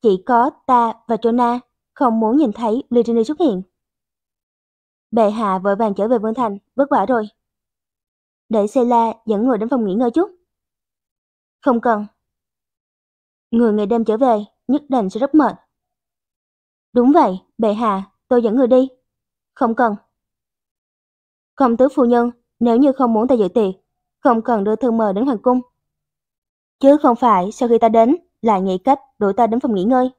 chỉ có ta và Jonah không muốn nhìn thấy Lydini xuất hiện. Bệ hạ vội vàng trở về Vương Thành, vất vả rồi. Để Sela dẫn người đến phòng nghỉ ngơi chút. Không cần. Người ngày đêm trở về, nhất định sẽ rất mệt. Đúng vậy, bệ hạ, tôi dẫn người đi. Không cần. không tứ phu nhân, nếu như không muốn ta dự tiệc, không cần đưa thư mời đến hoàng cung. Chứ không phải sau khi ta đến lại nghĩ cách đuổi ta đến phòng nghỉ ngơi.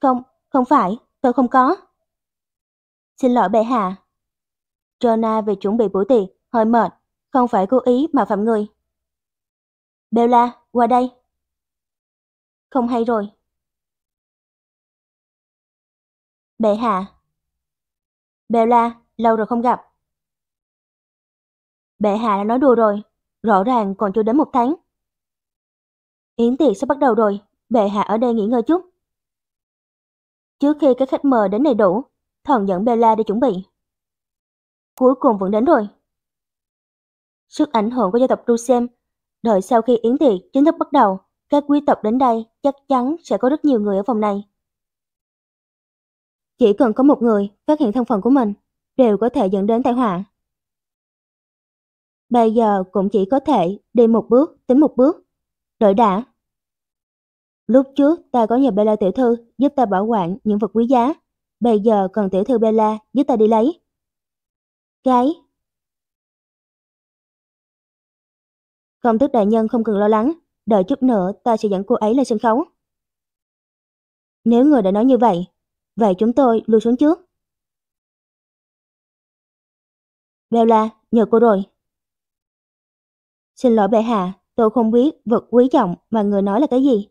Không, không phải, tôi không có. Xin lỗi bệ hạ. Jonah về chuẩn bị buổi tiệc, hơi mệt, không phải cố ý mà phạm người. Bella, qua đây. Không hay rồi. Bệ hạ. Bella, lâu rồi không gặp. Bệ hạ đã nói đùa rồi, rõ ràng còn chưa đến một tháng. Yến tiệc sắp bắt đầu rồi, bệ hạ ở đây nghỉ ngơi chút. Trước khi các khách mời đến đầy đủ, thần dẫn Bella đi chuẩn bị. Cuối cùng vẫn đến rồi. Sức ảnh hưởng của gia tộc Rusem, đợi sau khi yến tiệc chính thức bắt đầu, các quý tộc đến đây chắc chắn sẽ có rất nhiều người ở phòng này. Chỉ cần có một người phát hiện thân phận của mình, đều có thể dẫn đến tai họa. Bây giờ cũng chỉ có thể đi một bước tính một bước đợi đã. Lúc trước ta có nhờ Bella tiểu thư giúp ta bảo quản những vật quý giá, bây giờ cần tiểu thư Bella giúp ta đi lấy. Cái Công tước đại nhân không cần lo lắng, đợi chút nữa ta sẽ dẫn cô ấy lên sân khấu. Nếu người đã nói như vậy, vậy chúng tôi lui xuống trước. Bella, nhờ cô rồi. Xin lỗi bệ hạ, Tôi không biết vật quý trọng mà người nói là cái gì.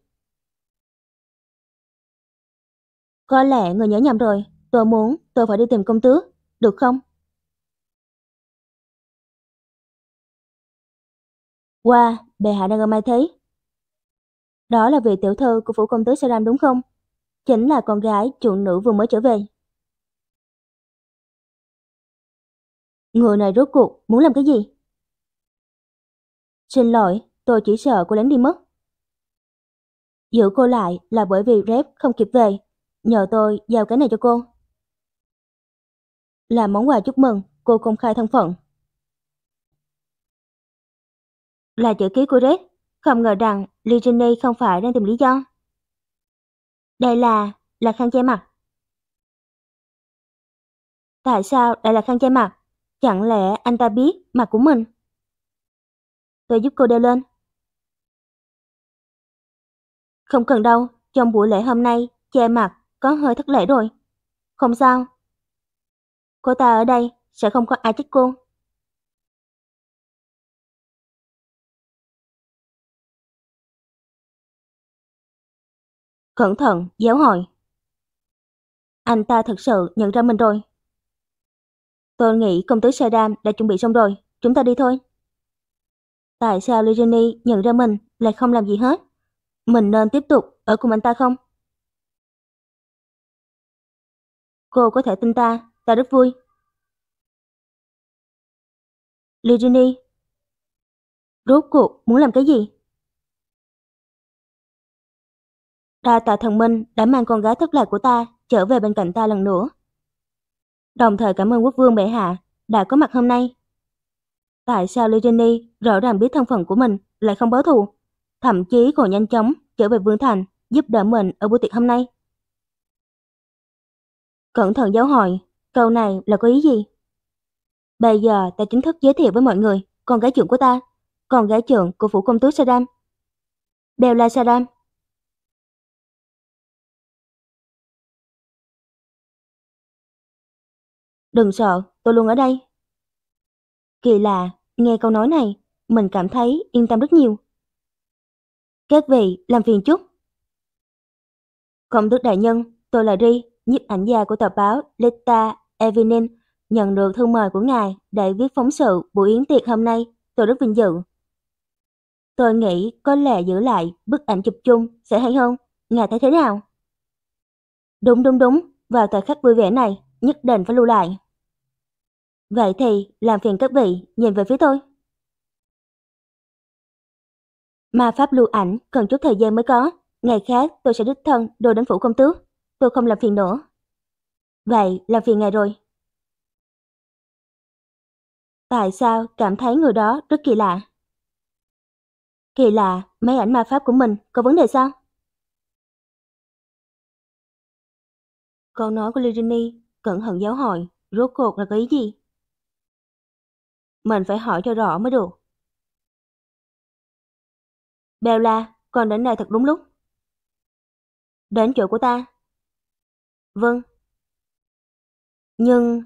Có lẽ người nhớ nhầm rồi, tôi muốn tôi phải đi tìm công tước, được không? Qua, wow, bệ hạ đang ở mai thấy. Đó là vị tiểu thư của phủ công tước Saram đúng không? Chính là con gái chuộng nữ vừa mới trở về. Người này rốt cuộc muốn làm cái gì? Xin lỗi, tôi chỉ sợ cô lén đi mất. Giữ cô lại là bởi vì rep không kịp về, nhờ tôi giao cái này cho cô. Là món quà chúc mừng, cô công khai thân phận. Là chữ ký của rep, không ngờ rằng Ligini không phải đang tìm lý do. Đây là, là khăn che mặt. Tại sao lại là khăn che mặt? Chẳng lẽ anh ta biết mặt của mình? Tôi giúp cô đeo lên. Không cần đâu, trong buổi lễ hôm nay, che mặt, có hơi thất lễ rồi. Không sao. Cô ta ở đây, sẽ không có ai trách cô. Cẩn thận, giáo hội Anh ta thật sự nhận ra mình rồi. Tôi nghĩ công tứ Saddam đã chuẩn bị xong rồi, chúng ta đi thôi. Tại sao Legini nhận ra mình lại không làm gì hết? Mình nên tiếp tục ở cùng anh ta không? Cô có thể tin ta, ta rất vui. Lirini, rốt cuộc muốn làm cái gì? Đa tạ thần minh đã mang con gái thất lạc của ta trở về bên cạnh ta lần nữa. Đồng thời cảm ơn quốc vương bệ hạ đã có mặt hôm nay. Tại sao Lirini rõ ràng biết thân phận của mình lại không báo thù? thậm chí còn nhanh chóng trở về Vương Thành giúp đỡ mình ở buổi tiệc hôm nay. Cẩn thận giáo hỏi, câu này là có ý gì? Bây giờ ta chính thức giới thiệu với mọi người con gái trưởng của ta, con gái trưởng của phủ công tước Saddam. Bella Saddam. Đừng sợ, tôi luôn ở đây. Kỳ lạ, nghe câu nói này, mình cảm thấy yên tâm rất nhiều. Các vị, làm phiền chút. Công tước đại nhân, tôi là Ri, nhiếp ảnh gia của tờ báo Leta Evening, nhận được thư mời của ngài để viết phóng sự buổi yến tiệc hôm nay. Tôi rất vinh dự. Tôi nghĩ có lẽ giữ lại bức ảnh chụp chung sẽ hay hơn. Ngài thấy thế nào? Đúng đúng đúng, vào thời khắc vui vẻ này, nhất định phải lưu lại. Vậy thì, làm phiền các vị nhìn về phía tôi. Ma pháp lưu ảnh cần chút thời gian mới có. Ngày khác tôi sẽ đích thân đưa đến phủ công tước. Tôi không làm phiền nữa. Vậy làm phiền ngài rồi. Tại sao cảm thấy người đó rất kỳ lạ? Kỳ lạ, mấy ảnh ma pháp của mình có vấn đề sao? Câu nói của Lirini cẩn thận giáo hội rốt cuộc là có ý gì? Mình phải hỏi cho rõ mới được đều là con đến đây thật đúng lúc. Đến chỗ của ta. Vâng. Nhưng...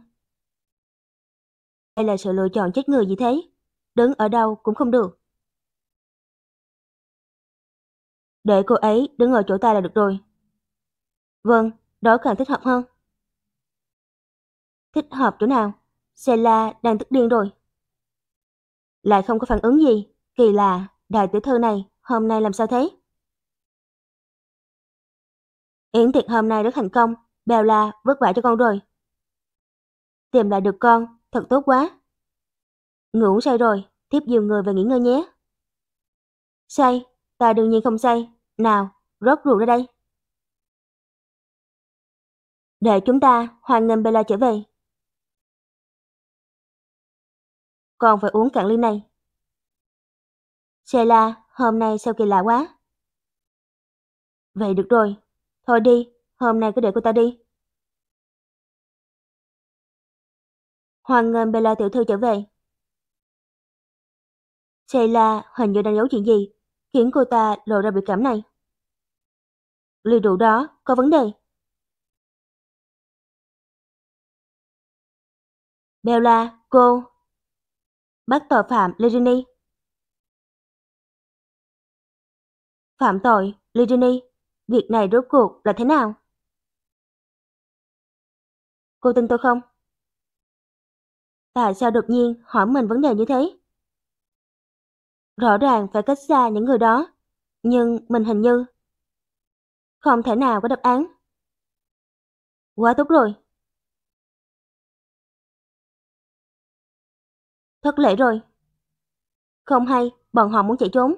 Đây là sự lựa chọn chết người gì thế? Đứng ở đâu cũng không được. Để cô ấy đứng ở chỗ ta là được rồi. Vâng, đó càng thích hợp hơn. Thích hợp chỗ nào? Sela đang tức điên rồi. Lại không có phản ứng gì, kỳ lạ, đại tiểu thư này hôm nay làm sao thế? Yến tiệc hôm nay rất thành công, bèo la vất vả cho con rồi. Tìm lại được con, thật tốt quá. Ngủ say rồi, tiếp nhiều người về nghỉ ngơi nhé. Say, ta đương nhiên không say. Nào, rót rượu ra đây. Để chúng ta hoan nghênh Bella trở về. Còn phải uống cạn ly này. Sheila hôm nay sao kỳ lạ quá. Vậy được rồi, thôi đi, hôm nay cứ để cô ta đi. Hoàng ngân Bella tiểu thư trở về. la hình như đang giấu chuyện gì, khiến cô ta lộ ra biểu cảm này. Liều rượu đó có vấn đề. Bella, cô. Bắt tội phạm lirini Phạm tội, Lidini, việc này rốt cuộc là thế nào? Cô tin tôi không? Tại sao đột nhiên hỏi mình vấn đề như thế? Rõ ràng phải cách xa những người đó, nhưng mình hình như không thể nào có đáp án. Quá tốt rồi. Thất lễ rồi. Không hay, bọn họ muốn chạy trốn.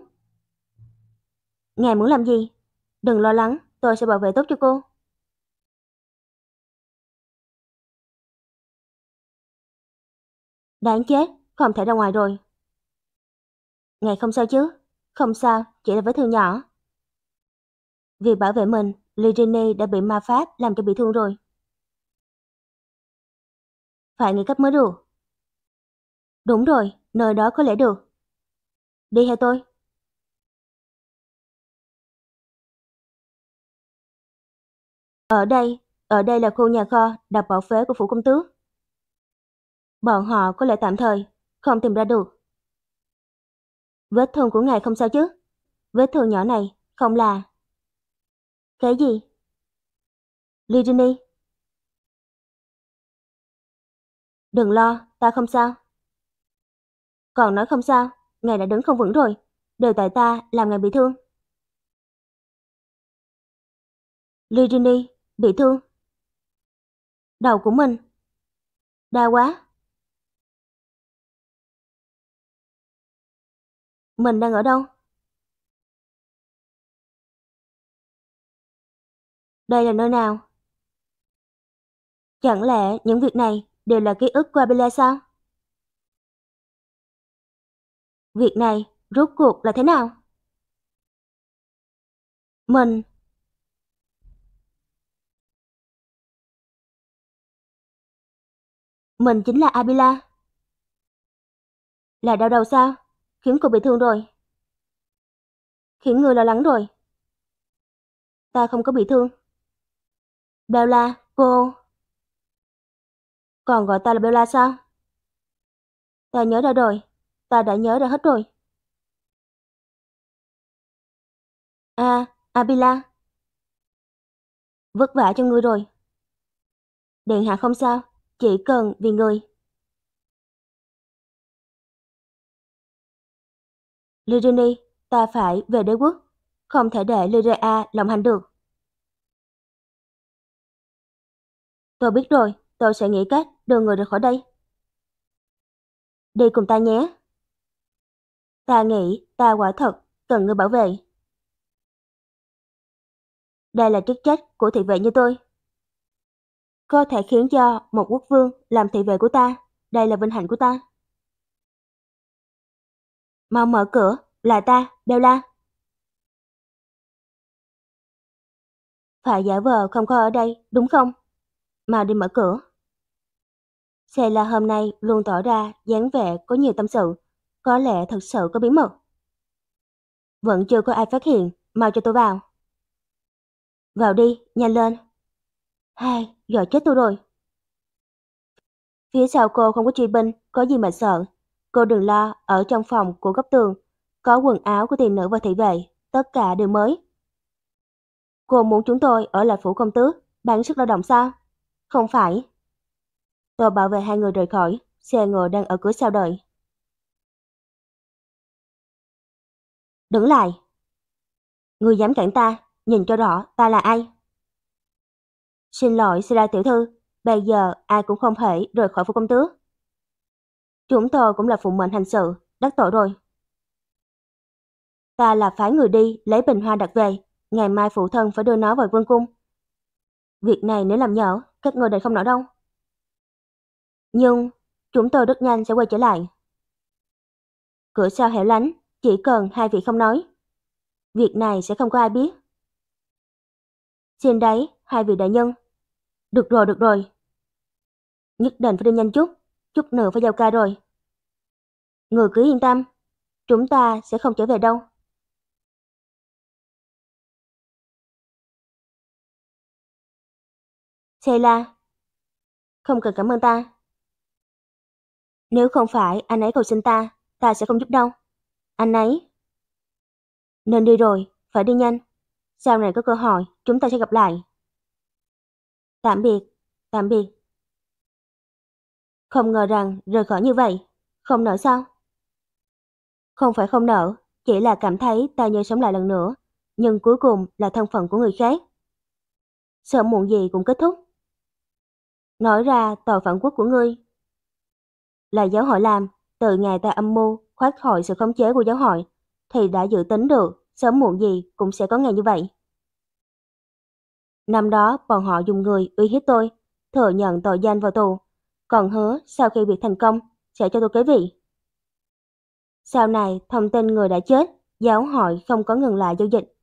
Ngài muốn làm gì? Đừng lo lắng, tôi sẽ bảo vệ tốt cho cô. Đáng chết, không thể ra ngoài rồi. Ngài không sao chứ? Không sao, chỉ là vết thương nhỏ. Vì bảo vệ mình, Lirene đã bị ma pháp làm cho bị thương rồi. Phải nghỉ cấp mới được. Đúng rồi, nơi đó có lẽ được. Đi theo tôi. Ở đây, ở đây là khu nhà kho đặt bảo phế của phủ công tước. Bọn họ có lẽ tạm thời, không tìm ra được. Vết thương của ngài không sao chứ? Vết thương nhỏ này không là... Cái gì? Lidini. Đừng lo, ta không sao. Còn nói không sao, ngài đã đứng không vững rồi. Đều tại ta làm ngài bị thương. Lidini Bị thương. Đầu của mình. Đau quá. Mình đang ở đâu? Đây là nơi nào? Chẳng lẽ những việc này đều là ký ức qua Bella sao? Việc này rốt cuộc là thế nào? Mình Mình chính là Abila. Là đau đầu sao? Khiến cô bị thương rồi. Khiến người lo lắng rồi. Ta không có bị thương. Bella, cô... Còn gọi ta là Bella sao? Ta nhớ ra rồi, ta đã nhớ ra hết rồi. À, Abila. Vất vả cho ngươi rồi. Điện hạ không sao, chỉ cần vì người. Lirene, ta phải về đế quốc, không thể để Lirea lộng hành được. Tôi biết rồi, tôi sẽ nghĩ cách đưa người rời khỏi đây. Đi cùng ta nhé. Ta nghĩ ta quả thật cần người bảo vệ. Đây là chức trách của thị vệ như tôi có thể khiến cho một quốc vương làm thị vệ của ta, đây là vinh hạnh của ta. Mau mở cửa, là ta, Bella. Phải giả vờ không có ở đây, đúng không? Mau đi mở cửa. Xe là hôm nay luôn tỏ ra dáng vẻ có nhiều tâm sự, có lẽ thật sự có bí mật. Vẫn chưa có ai phát hiện, mau cho tôi vào. Vào đi, nhanh lên, Hai, giờ chết tôi rồi. Phía sau cô không có truy binh, có gì mà sợ. Cô đừng lo, ở trong phòng của góc tường, có quần áo của tiền nữ và thị vệ, tất cả đều mới. Cô muốn chúng tôi ở lại phủ công tứ bán sức lao động sao? Không phải. Tôi bảo vệ hai người rời khỏi, xe ngựa đang ở cửa sau đợi. Đứng lại. Người dám cản ta, nhìn cho rõ ta là ai. Xin lỗi Sila tiểu thư, bây giờ ai cũng không thể rời khỏi phủ công tước. Chúng tôi cũng là phụ mệnh hành sự, đắc tội rồi. Ta là phái người đi lấy bình hoa đặt về, ngày mai phụ thân phải đưa nó vào vương cung. Việc này nếu làm nhỏ, các người đều không nổi đâu. Nhưng, chúng tôi rất nhanh sẽ quay trở lại. Cửa sau hẻo lánh, chỉ cần hai vị không nói. Việc này sẽ không có ai biết. Xin đấy, hai vị đại nhân. Được rồi, được rồi. Nhất định phải đi nhanh chút, chút nữa phải giao ca rồi. Người cứ yên tâm, chúng ta sẽ không trở về đâu. Sheila, không cần cảm ơn ta. Nếu không phải anh ấy cầu xin ta, ta sẽ không giúp đâu. Anh ấy. Nên đi rồi, phải đi nhanh. Sau này có cơ hội, chúng ta sẽ gặp lại. Tạm biệt, tạm biệt. Không ngờ rằng rời khỏi như vậy, không nỡ sao? Không phải không nỡ, chỉ là cảm thấy ta như sống lại lần nữa, nhưng cuối cùng là thân phận của người khác. Sợ muộn gì cũng kết thúc. Nói ra tội phản quốc của ngươi. Là giáo hội làm, từ ngày ta âm mưu khoát khỏi sự khống chế của giáo hội, thì đã dự tính được sớm muộn gì cũng sẽ có ngày như vậy. Năm đó bọn họ dùng người uy hiếp tôi, thừa nhận tội danh vào tù, còn hứa sau khi việc thành công sẽ cho tôi kế vị. Sau này thông tin người đã chết, giáo hội không có ngừng lại giao dịch.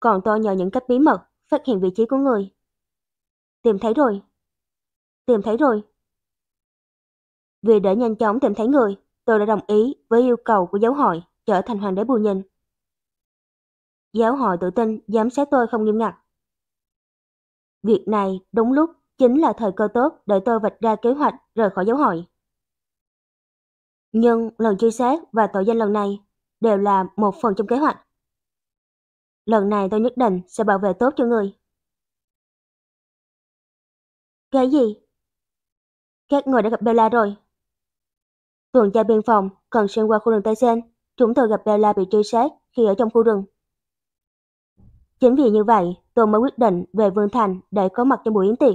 Còn tôi nhờ những cách bí mật phát hiện vị trí của người. Tìm thấy rồi. Tìm thấy rồi. Vì để nhanh chóng tìm thấy người, tôi đã đồng ý với yêu cầu của giáo hội trở thành hoàng đế bù nhìn. Giáo hội tự tin giám sát tôi không nghiêm ngặt, Việc này đúng lúc chính là thời cơ tốt để tôi vạch ra kế hoạch rời khỏi giáo hội. Nhưng lần truy xét và tội danh lần này đều là một phần trong kế hoạch. Lần này tôi nhất định sẽ bảo vệ tốt cho người. Cái gì? Các người đã gặp Bella rồi. Tuần tra biên phòng cần xuyên qua khu rừng Tây Sen. Chúng tôi gặp Bella bị truy sát khi ở trong khu rừng. Chính vì như vậy, tôi mới quyết định về Vương Thành để có mặt trong buổi yến tiệc.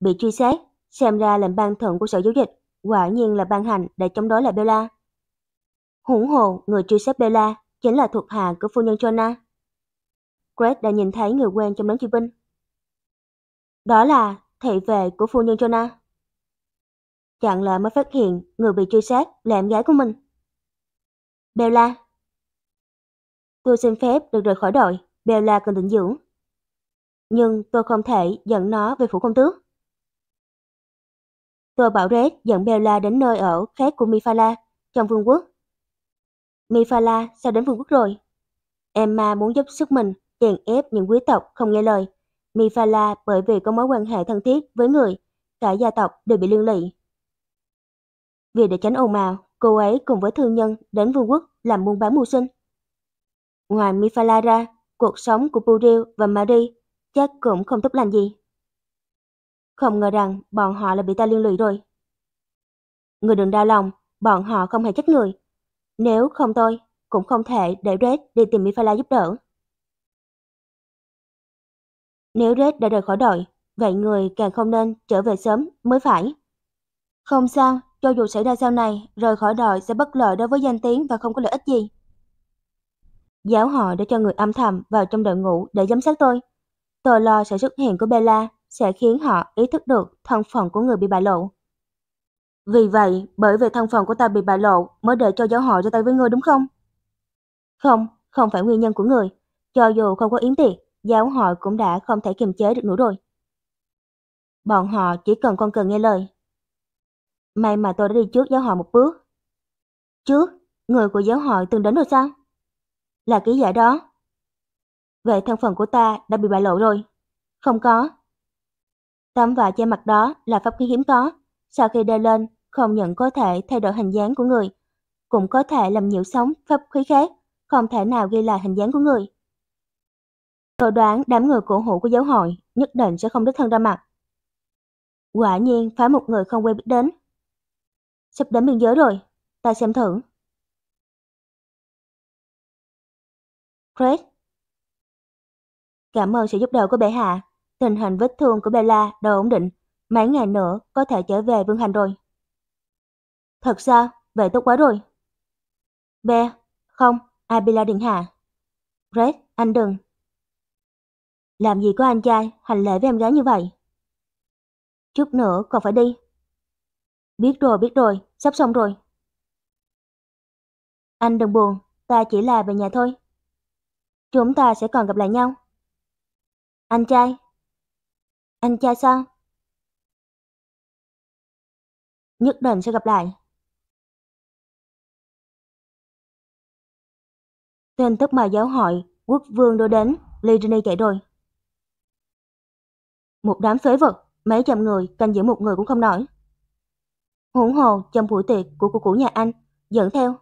Bị truy xét, xem ra lệnh ban thượng của sở giáo dịch, quả nhiên là ban hành để chống đối lại Bella. Hủng hồ, người truy xét Bella chính là thuộc hạ của phu nhân Jonah. Greg đã nhìn thấy người quen trong đám truy binh. Đó là thị vệ của phu nhân Jonah. chẳng lại mới phát hiện người bị truy xét là em gái của mình. Bella, Tôi xin phép được rời khỏi đội, Bella cần tĩnh dưỡng. Nhưng tôi không thể dẫn nó về phủ công tước. Tôi bảo Red dẫn Bella đến nơi ở khác của Mifala, trong vương quốc. Mifala, sao đến vương quốc rồi? Emma muốn giúp sức mình, chèn ép những quý tộc không nghe lời. Mifala bởi vì có mối quan hệ thân thiết với người, cả gia tộc đều bị liên lụy. Vì để tránh ồn ào, cô ấy cùng với thương nhân đến vương quốc làm buôn bán mưu sinh. Ngoài Mifala ra, cuộc sống của Puril và Marie chắc cũng không tốt lành gì. Không ngờ rằng bọn họ là bị ta liên lụy rồi. Người đừng đau lòng, bọn họ không hề trách người. Nếu không tôi, cũng không thể để Red đi tìm Mifala giúp đỡ. Nếu Red đã rời khỏi đội, vậy người càng không nên trở về sớm mới phải. Không sao, cho dù xảy ra sau này, rời khỏi đội sẽ bất lợi đối với danh tiếng và không có lợi ích gì. Giáo họ đã cho người âm thầm vào trong đội ngũ để giám sát tôi. Tôi lo sự xuất hiện của Bella sẽ khiến họ ý thức được thân phận của người bị bại lộ. Vì vậy, bởi vì thân phận của ta bị bại lộ mới để cho giáo họ ra tay với ngươi đúng không? Không, không phải nguyên nhân của người. Cho dù không có yến tiệc, giáo họ cũng đã không thể kiềm chế được nữa rồi. Bọn họ chỉ cần con cần nghe lời. May mà tôi đã đi trước giáo họ một bước. Trước, người của giáo họ từng đến rồi sao? là ký giả đó. Về thân phận của ta đã bị bại lộ rồi. Không có. Tấm và che mặt đó là pháp khí hiếm có. Sau khi đeo lên, không nhận có thể thay đổi hình dáng của người. Cũng có thể làm nhiều sóng pháp khí khác, không thể nào ghi lại hình dáng của người. Tôi đoán đám người cổ hữu của giáo hội nhất định sẽ không đích thân ra mặt. Quả nhiên phải một người không quen biết đến. Sắp đến biên giới rồi, ta xem thử. Chris. Cảm ơn sự giúp đỡ của bệ hạ. Tình hình vết thương của Bella đã ổn định. Mấy ngày nữa có thể trở về vương hành rồi. Thật sao? Vậy tốt quá rồi. Bé, không, Abila Điện Hạ. Red, anh đừng. Làm gì có anh trai hành lễ với em gái như vậy? Chút nữa còn phải đi. Biết rồi, biết rồi, sắp xong rồi. Anh đừng buồn, ta chỉ là về nhà thôi. Chúng ta sẽ còn gặp lại nhau. Anh trai. Anh trai sao? Nhất định sẽ gặp lại. Tên tức mà giáo hội, quốc vương đưa đến, Legini chạy rồi. Một đám phế vật, mấy trăm người, canh giữ một người cũng không nổi. Huống hồ trong buổi tiệc của cô cũ nhà anh, dẫn theo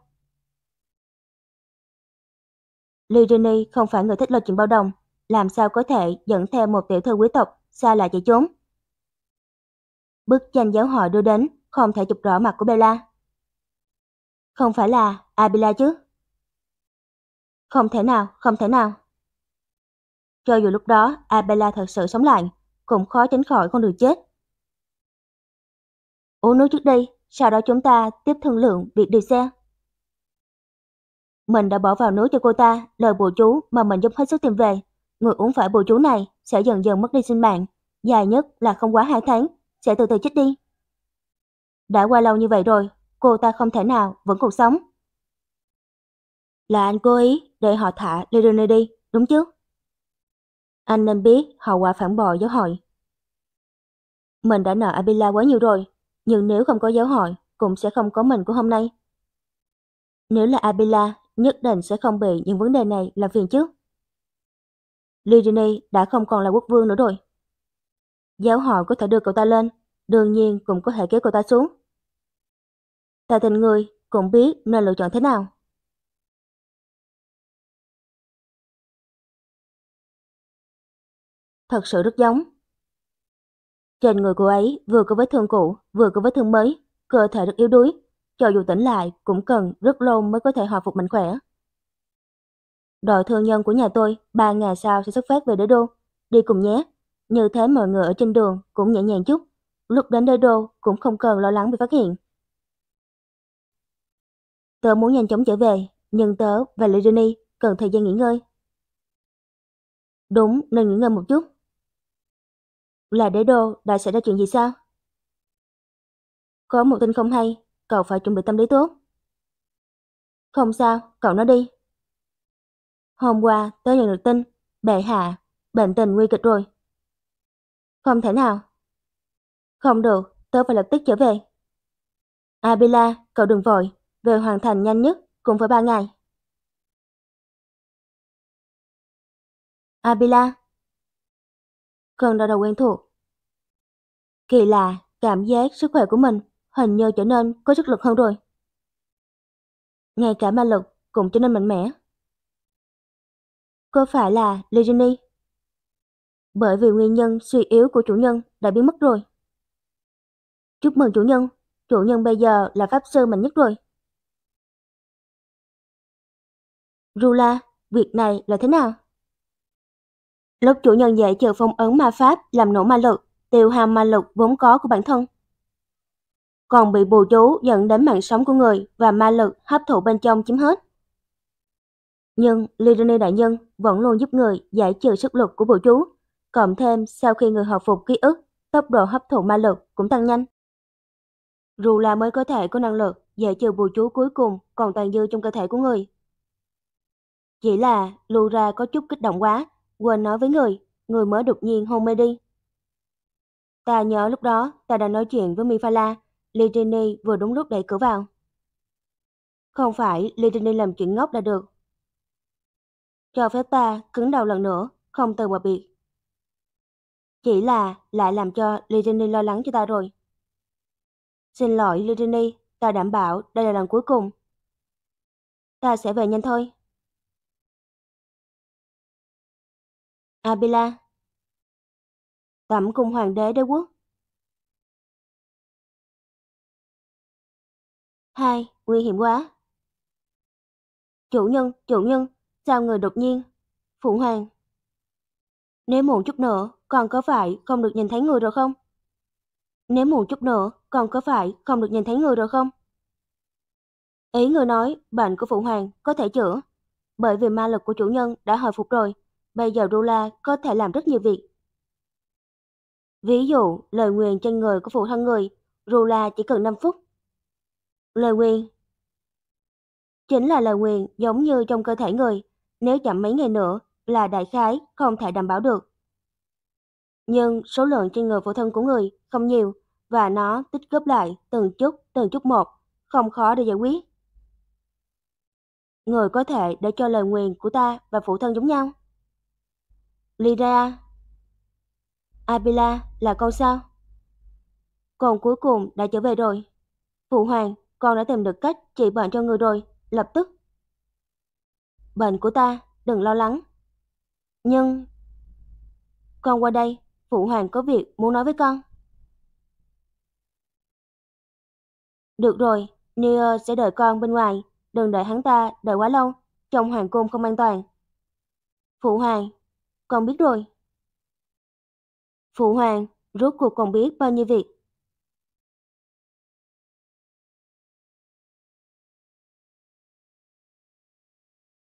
Lee Rini không phải người thích lo chuyện bao đồng, làm sao có thể dẫn theo một tiểu thư quý tộc xa lại chạy trốn. Bức tranh giáo họ đưa đến không thể chụp rõ mặt của Bella. Không phải là Abila chứ? Không thể nào, không thể nào. Cho dù lúc đó Abila thật sự sống lại, cũng khó tránh khỏi con đường chết. Uống nước trước đi, sau đó chúng ta tiếp thương lượng việc điều xe. Mình đã bỏ vào núi cho cô ta lời bùa chú mà mình dùng hết sức tìm về. Người uống phải bùa chú này sẽ dần dần mất đi sinh mạng, dài nhất là không quá hai tháng, sẽ từ từ chết đi. Đã qua lâu như vậy rồi, cô ta không thể nào vẫn còn sống. Là anh cố ý để họ thả Lirene đi, đúng chứ? Anh nên biết hậu quả phản bội giáo hội. Mình đã nợ Abila quá nhiều rồi, nhưng nếu không có giáo hội, cũng sẽ không có mình của hôm nay. Nếu là Abila nhất định sẽ không bị những vấn đề này làm phiền chứ. Lydini đã không còn là quốc vương nữa rồi. Giáo họ có thể đưa cậu ta lên, đương nhiên cũng có thể kéo cậu ta xuống. Tài tình người cũng biết nên lựa chọn thế nào. Thật sự rất giống. Trên người cô ấy vừa có vết thương cũ, vừa có vết thương mới, cơ thể rất yếu đuối, cho dù tỉnh lại cũng cần rất lâu mới có thể hồi phục mạnh khỏe. Đội thương nhân của nhà tôi ba ngày sau sẽ xuất phát về đế đô, đi cùng nhé. Như thế mọi người ở trên đường cũng nhẹ nhàng chút, lúc đến đế đô cũng không cần lo lắng bị phát hiện. Tớ muốn nhanh chóng trở về, nhưng tớ và Lydini cần thời gian nghỉ ngơi. Đúng, nên nghỉ ngơi một chút. Là đế đô đã xảy ra chuyện gì sao? Có một tin không hay cậu phải chuẩn bị tâm lý tốt. Không sao, cậu nói đi. Hôm qua tớ nhận được tin, bệ hạ, bệnh tình nguy kịch rồi. Không thể nào. Không được, tớ phải lập tức trở về. Abila, cậu đừng vội, về hoàn thành nhanh nhất cũng phải ba ngày. Abila. Cơn đau đầu quen thuộc. Kỳ lạ, cảm giác sức khỏe của mình hình như trở nên có sức lực hơn rồi. Ngay cả ma lực cũng trở nên mạnh mẽ. Có phải là Legini? Bởi vì nguyên nhân suy yếu của chủ nhân đã biến mất rồi. Chúc mừng chủ nhân, chủ nhân bây giờ là pháp sư mạnh nhất rồi. Rula, việc này là thế nào? Lúc chủ nhân dạy trừ phong ấn ma pháp làm nổ ma lực, tiêu hao ma lực vốn có của bản thân còn bị bù chú dẫn đến mạng sống của người và ma lực hấp thụ bên trong chiếm hết. Nhưng Lirene Đại Nhân vẫn luôn giúp người giải trừ sức lực của bù chú, cộng thêm sau khi người hồi phục ký ức, tốc độ hấp thụ ma lực cũng tăng nhanh. Dù là mới có thể có năng lực giải trừ bù chú cuối cùng còn tàn dư trong cơ thể của người. Chỉ là Lura có chút kích động quá, quên nói với người, người mới đột nhiên hôn mê đi. Ta nhớ lúc đó ta đã nói chuyện với Mifala, Lerini vừa đúng lúc đẩy cửa vào. Không phải Lerini làm chuyện ngốc đã được. Cho phép ta cứng đầu lần nữa, không từ mà biệt. Chỉ là lại làm cho Lerini lo lắng cho ta rồi. Xin lỗi Lerini, ta đảm bảo đây là lần cuối cùng. Ta sẽ về nhanh thôi. Abila Tẩm cung hoàng đế đế quốc Hai, nguy hiểm quá. Chủ nhân, chủ nhân, sao người đột nhiên? Phụng Hoàng. Nếu muộn chút nữa, còn có phải không được nhìn thấy người rồi không? Nếu muộn chút nữa, còn có phải không được nhìn thấy người rồi không? Ý người nói, bệnh của Phụng Hoàng có thể chữa. Bởi vì ma lực của chủ nhân đã hồi phục rồi, bây giờ Rula có thể làm rất nhiều việc. Ví dụ, lời nguyện trên người của phụ thân người, Rula chỉ cần 5 phút Lời quyền Chính là lời quyền giống như trong cơ thể người, nếu chậm mấy ngày nữa là đại khái không thể đảm bảo được. Nhưng số lượng trên người phổ thân của người không nhiều và nó tích góp lại từng chút từng chút một, không khó để giải quyết. Người có thể để cho lời nguyền của ta và phụ thân giống nhau. Lyra Abila là con sao? Con cuối cùng đã trở về rồi. Phụ hoàng con đã tìm được cách trị bệnh cho người rồi, lập tức. Bệnh của ta, đừng lo lắng. Nhưng... Con qua đây, Phụ Hoàng có việc muốn nói với con. Được rồi, Nia sẽ đợi con bên ngoài, đừng đợi hắn ta đợi quá lâu, trong hoàng cung không an toàn. Phụ Hoàng, con biết rồi. Phụ Hoàng, rốt cuộc còn biết bao nhiêu việc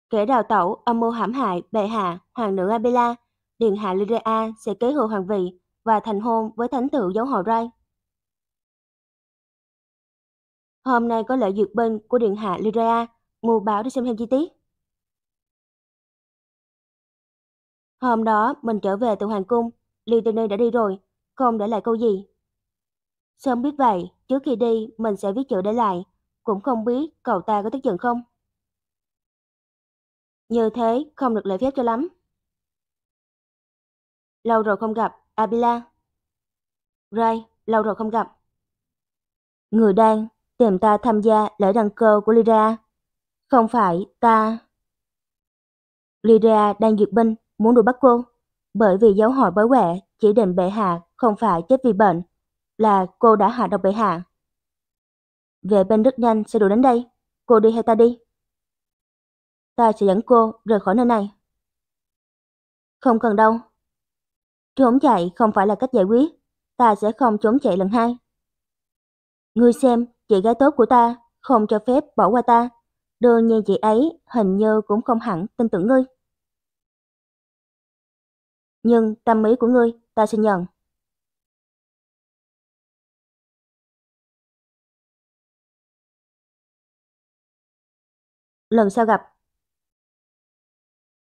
kẻ đào tẩu âm mưu hãm hại bệ hạ hoàng nữ Abela, điện hạ Lyria sẽ kế hồ hoàng vị và thành hôn với thánh thượng dấu họ Rai. Hôm nay có lễ duyệt binh của điện hạ Lyria, mua báo để xem thêm chi tiết. Hôm đó mình trở về từ hoàng cung, Lytini đã đi rồi, không để lại câu gì. Sớm biết vậy, trước khi đi mình sẽ viết chữ để lại, cũng không biết cậu ta có tức giận không. Như thế không được lễ phép cho lắm. Lâu rồi không gặp, Abila. Ray, lâu rồi không gặp. Người đang tìm ta tham gia lễ đăng cơ của Lyra. Không phải ta... Lyra đang duyệt binh, muốn đuổi bắt cô. Bởi vì giáo hội bối quẹ chỉ định bệ hạ không phải chết vì bệnh, là cô đã hạ độc bệ hạ. Về bên rất Nhanh sẽ đuổi đến đây, cô đi hay ta đi? ta sẽ dẫn cô rời khỏi nơi này. Không cần đâu. Trốn chạy không phải là cách giải quyết, ta sẽ không trốn chạy lần hai. Ngươi xem, chị gái tốt của ta không cho phép bỏ qua ta, đương nhiên chị ấy hình như cũng không hẳn tin tưởng ngươi. Nhưng tâm ý của ngươi ta sẽ nhận. Lần sau gặp,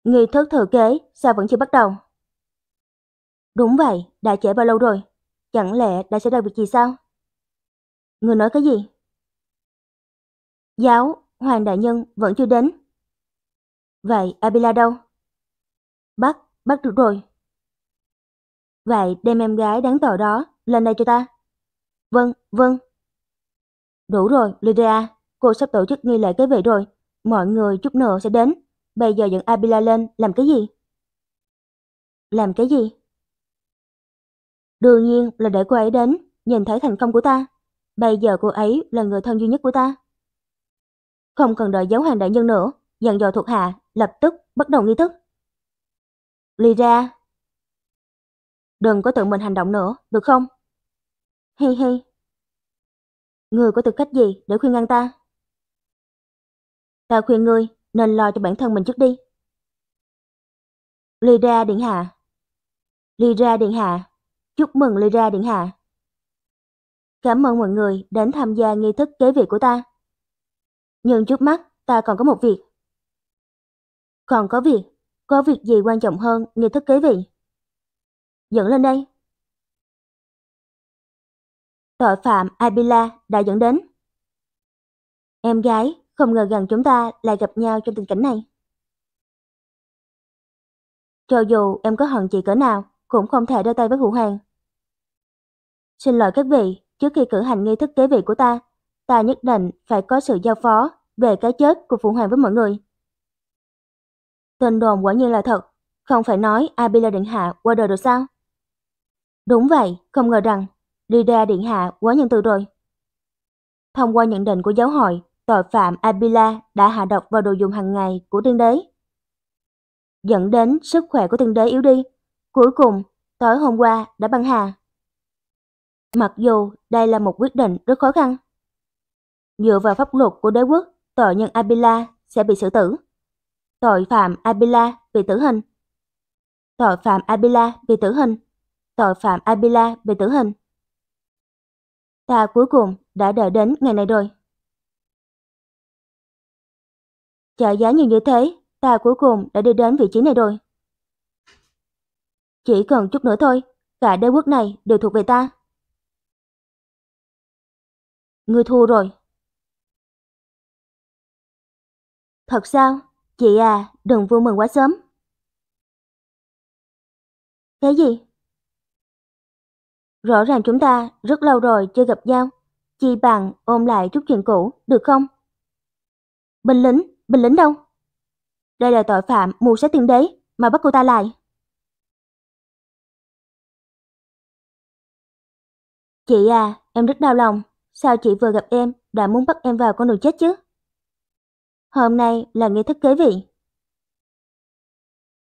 Nghi thức thừa kế sao vẫn chưa bắt đầu? Đúng vậy, đã trễ bao lâu rồi? Chẳng lẽ đã xảy ra việc gì sao? Người nói cái gì? Giáo, Hoàng Đại Nhân vẫn chưa đến. Vậy Abila đâu? Bắt, bắt được rồi. Vậy đem em gái đáng tội đó lên đây cho ta. Vâng, vâng. Đủ rồi, Lydia, cô sắp tổ chức nghi lễ cái vị rồi. Mọi người chút nữa sẽ đến. Bây giờ dẫn Abila lên làm cái gì? Làm cái gì? Đương nhiên là để cô ấy đến, nhìn thấy thành công của ta. Bây giờ cô ấy là người thân duy nhất của ta. Không cần đợi giáo hoàng đại nhân nữa, dặn dò thuộc hạ, lập tức bắt đầu nghi thức. Ly ra. Đừng có tự mình hành động nữa, được không? Hi hi. người có tư cách gì để khuyên ngăn ta? Ta khuyên ngươi nên lo cho bản thân mình trước đi. Lyra Điện Hạ Lyra Điện Hạ Chúc mừng Lyra Điện Hạ Cảm ơn mọi người đến tham gia nghi thức kế vị của ta. Nhưng trước mắt ta còn có một việc. Còn có việc, có việc gì quan trọng hơn nghi thức kế vị? Dẫn lên đây. Tội phạm Abila đã dẫn đến. Em gái, không ngờ rằng chúng ta lại gặp nhau trong tình cảnh này. Cho dù em có hận chị cỡ nào, cũng không thể đưa tay với Vũ Hoàng. Xin lỗi các vị, trước khi cử hành nghi thức kế vị của ta, ta nhất định phải có sự giao phó về cái chết của Vũ Hoàng với mọi người. Tên đồn quả nhiên là thật, không phải nói Abila Điện Hạ qua đời rồi sao? Đúng vậy, không ngờ rằng, đi Điện Hạ quá nhân từ rồi. Thông qua nhận định của giáo hội tội phạm Abila đã hạ độc vào đồ dùng hàng ngày của tiên đế. Dẫn đến sức khỏe của tiên đế yếu đi, cuối cùng tối hôm qua đã băng hà. Mặc dù đây là một quyết định rất khó khăn. Dựa vào pháp luật của đế quốc, tội nhân Abila sẽ bị xử tử. Tội phạm Abila bị tử hình. Tội phạm Abila bị tử hình. Tội phạm Abila bị tử hình. Ta cuối cùng đã đợi đến ngày này rồi. Trả giá nhiều như thế, ta cuối cùng đã đi đến vị trí này rồi. Chỉ cần chút nữa thôi, cả đế quốc này đều thuộc về ta. Ngươi thua rồi. Thật sao? Chị à, đừng vui mừng quá sớm. Cái gì? Rõ ràng chúng ta rất lâu rồi chưa gặp nhau, chi bằng ôm lại chút chuyện cũ, được không? Binh lính, Bình lĩnh đâu? Đây là tội phạm mù sẽ tiền đế mà bắt cô ta lại. Chị à, em rất đau lòng. Sao chị vừa gặp em đã muốn bắt em vào con đường chết chứ? Hôm nay là nghi thức kế vị.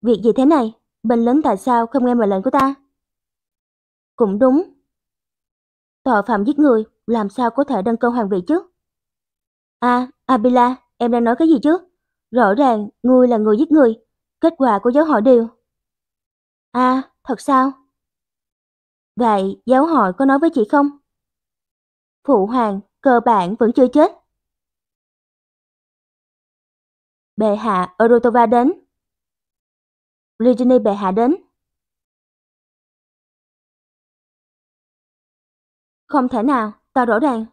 Việc gì thế này? Bình lính tại sao không nghe mệnh lệnh của ta? Cũng đúng. Tội phạm giết người làm sao có thể đăng cơ hoàng vị chứ? a Abila, Em đang nói cái gì chứ? Rõ ràng, ngươi là người giết người. Kết quả của giáo hội đều. À, thật sao? Vậy giáo hội có nói với chị không? Phụ hoàng, cơ bản vẫn chưa chết. Bệ hạ Orotova đến. Legini bệ hạ đến. Không thể nào, ta rõ ràng.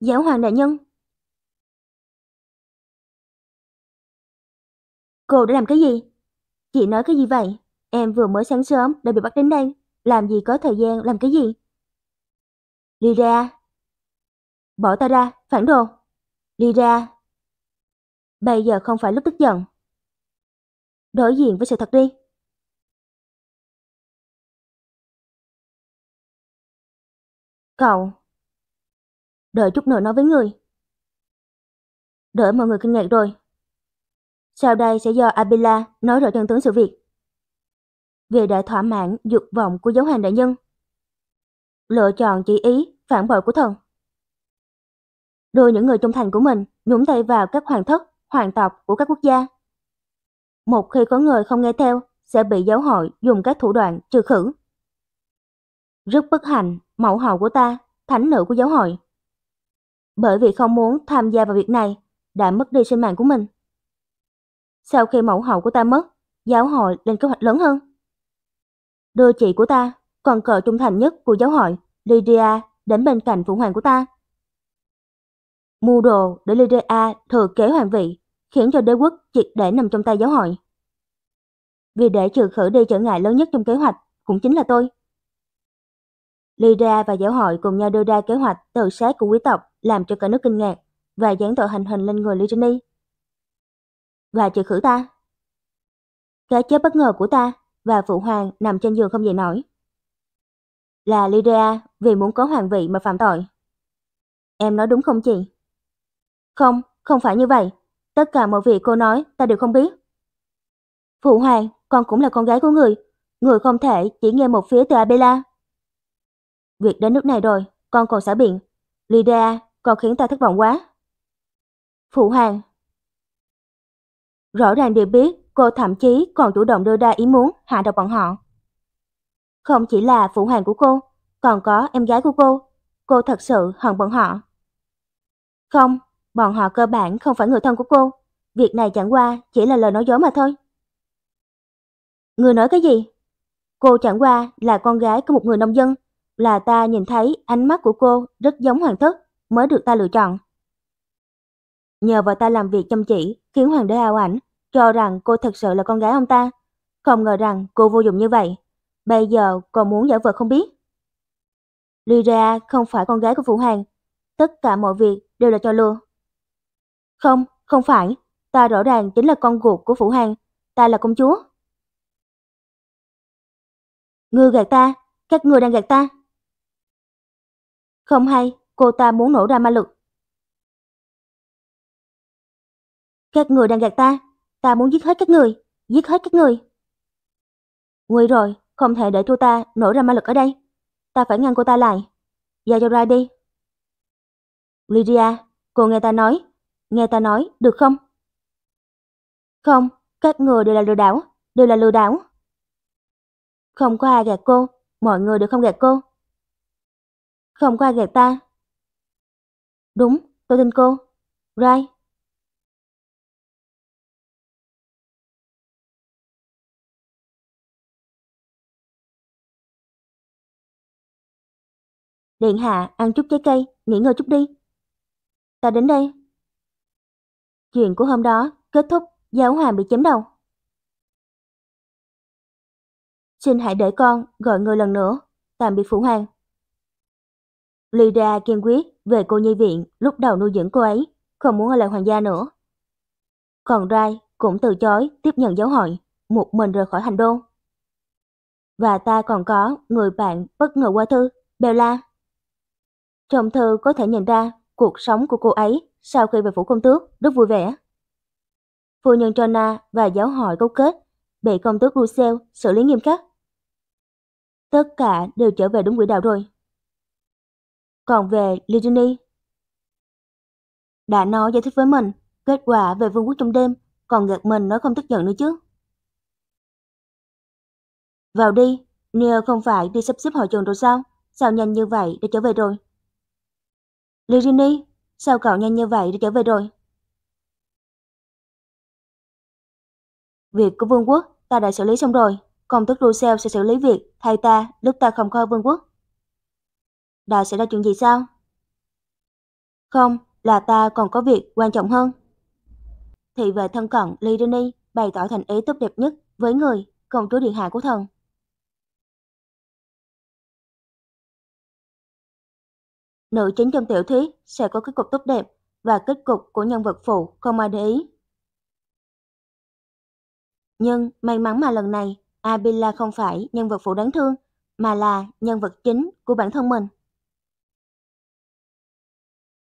Giáo hoàng đại nhân, Cô đã làm cái gì? Chị nói cái gì vậy? Em vừa mới sáng sớm đã bị bắt đến đây. Làm gì có thời gian làm cái gì? Đi ra. Bỏ ta ra, phản đồ. Đi ra. Bây giờ không phải lúc tức giận. Đối diện với sự thật đi. Cậu. Đợi chút nữa nói với người. Đợi mọi người kinh ngạc rồi, sau đây sẽ do Abila nói rõ chân tướng sự việc. về đã thỏa mãn dục vọng của giáo hoàng đại nhân. Lựa chọn chỉ ý, phản bội của thần. Đưa những người trung thành của mình nhúng tay vào các hoàng thất, hoàng tộc của các quốc gia. Một khi có người không nghe theo, sẽ bị giáo hội dùng các thủ đoạn trừ khử. Rất bất hạnh, mẫu hậu của ta, thánh nữ của giáo hội. Bởi vì không muốn tham gia vào việc này, đã mất đi sinh mạng của mình. Sau khi mẫu hậu của ta mất, giáo hội lên kế hoạch lớn hơn. Đưa chị của ta, còn cờ trung thành nhất của giáo hội, Lydia, đến bên cạnh phụ hoàng của ta. Mua đồ để Lydia thừa kế hoàng vị, khiến cho đế quốc triệt để nằm trong tay giáo hội. Vì để trừ khử đi trở ngại lớn nhất trong kế hoạch, cũng chính là tôi. Lydia và giáo hội cùng nhau đưa ra kế hoạch tự sát của quý tộc làm cho cả nước kinh ngạc và dán tội hành hình lên người Lytini và trừ khử ta. Cái chết bất ngờ của ta và phụ hoàng nằm trên giường không dậy nổi. Là Lydia vì muốn có hoàng vị mà phạm tội. Em nói đúng không chị? Không, không phải như vậy. Tất cả mọi việc cô nói ta đều không biết. Phụ hoàng, con cũng là con gái của người. Người không thể chỉ nghe một phía từ Abela. Việc đến nước này rồi, con còn xả biện. Lydia, con khiến ta thất vọng quá. Phụ hoàng, Rõ ràng đều biết cô thậm chí còn chủ động đưa ra ý muốn hạ độc bọn họ. Không chỉ là phụ hoàng của cô, còn có em gái của cô. Cô thật sự hận bọn họ. Không, bọn họ cơ bản không phải người thân của cô. Việc này chẳng qua chỉ là lời nói dối mà thôi. Người nói cái gì? Cô chẳng qua là con gái của một người nông dân. Là ta nhìn thấy ánh mắt của cô rất giống hoàng thất mới được ta lựa chọn. Nhờ vào ta làm việc chăm chỉ, khiến hoàng đế ao ảnh, cho rằng cô thật sự là con gái ông ta. Không ngờ rằng cô vô dụng như vậy. Bây giờ còn muốn giả vờ không biết. Lyra không phải con gái của phụ Hoàng. Tất cả mọi việc đều là cho lừa. Không, không phải. Ta rõ ràng chính là con ruột của phụ Hoàng. Ta là công chúa. Ngươi gạt ta, các ngươi đang gạt ta. Không hay, cô ta muốn nổ ra ma lực. Các người đang gạt ta, ta muốn giết hết các người, giết hết các người. Nguy rồi, không thể để cô ta nổ ra ma lực ở đây. Ta phải ngăn cô ta lại. Giao cho Rai đi. Lydia, cô nghe ta nói, nghe ta nói, được không? Không, các người đều là lừa đảo, đều là lừa đảo. Không có ai gạt cô, mọi người đều không gạt cô. Không có ai gạt ta. Đúng, tôi tin cô. Rai, Điện hạ ăn chút trái cây, nghỉ ngơi chút đi. Ta đến đây. Chuyện của hôm đó kết thúc giáo hoàng bị chém đầu. Xin hãy để con gọi người lần nữa, tạm biệt phụ hoàng. Lydia kiên quyết về cô nhi viện lúc đầu nuôi dưỡng cô ấy, không muốn ở lại hoàng gia nữa. Còn Rai cũng từ chối tiếp nhận giáo hội, một mình rời khỏi hành đô. Và ta còn có người bạn bất ngờ qua thư, Bella. Trong thơ có thể nhìn ra cuộc sống của cô ấy sau khi về phủ công tước rất vui vẻ. Phu nhân Trona và giáo hội cấu kết bị công tước Russell xử lý nghiêm khắc. Tất cả đều trở về đúng quỹ đạo rồi. Còn về Ligini, đã nói giải thích với mình kết quả về vương quốc trong đêm, còn gạt mình nói không tức giận nữa chứ. Vào đi, Neil không phải đi sắp xếp hội trường rồi sao? Sao nhanh như vậy để trở về rồi? Lirini, sao cậu nhanh như vậy đã trở về rồi? Việc của vương quốc ta đã xử lý xong rồi, công tước Russell sẽ xử lý việc thay ta lúc ta không coi vương quốc. Đã xảy ra chuyện gì sao? Không, là ta còn có việc quan trọng hơn. Thị vệ thân cận Lirini bày tỏ thành ý tốt đẹp nhất với người công chúa điện hạ của thần. Nữ chính trong tiểu thuyết sẽ có kết cục tốt đẹp và kết cục của nhân vật phụ không ai để ý. Nhưng may mắn mà lần này Abila không phải nhân vật phụ đáng thương mà là nhân vật chính của bản thân mình.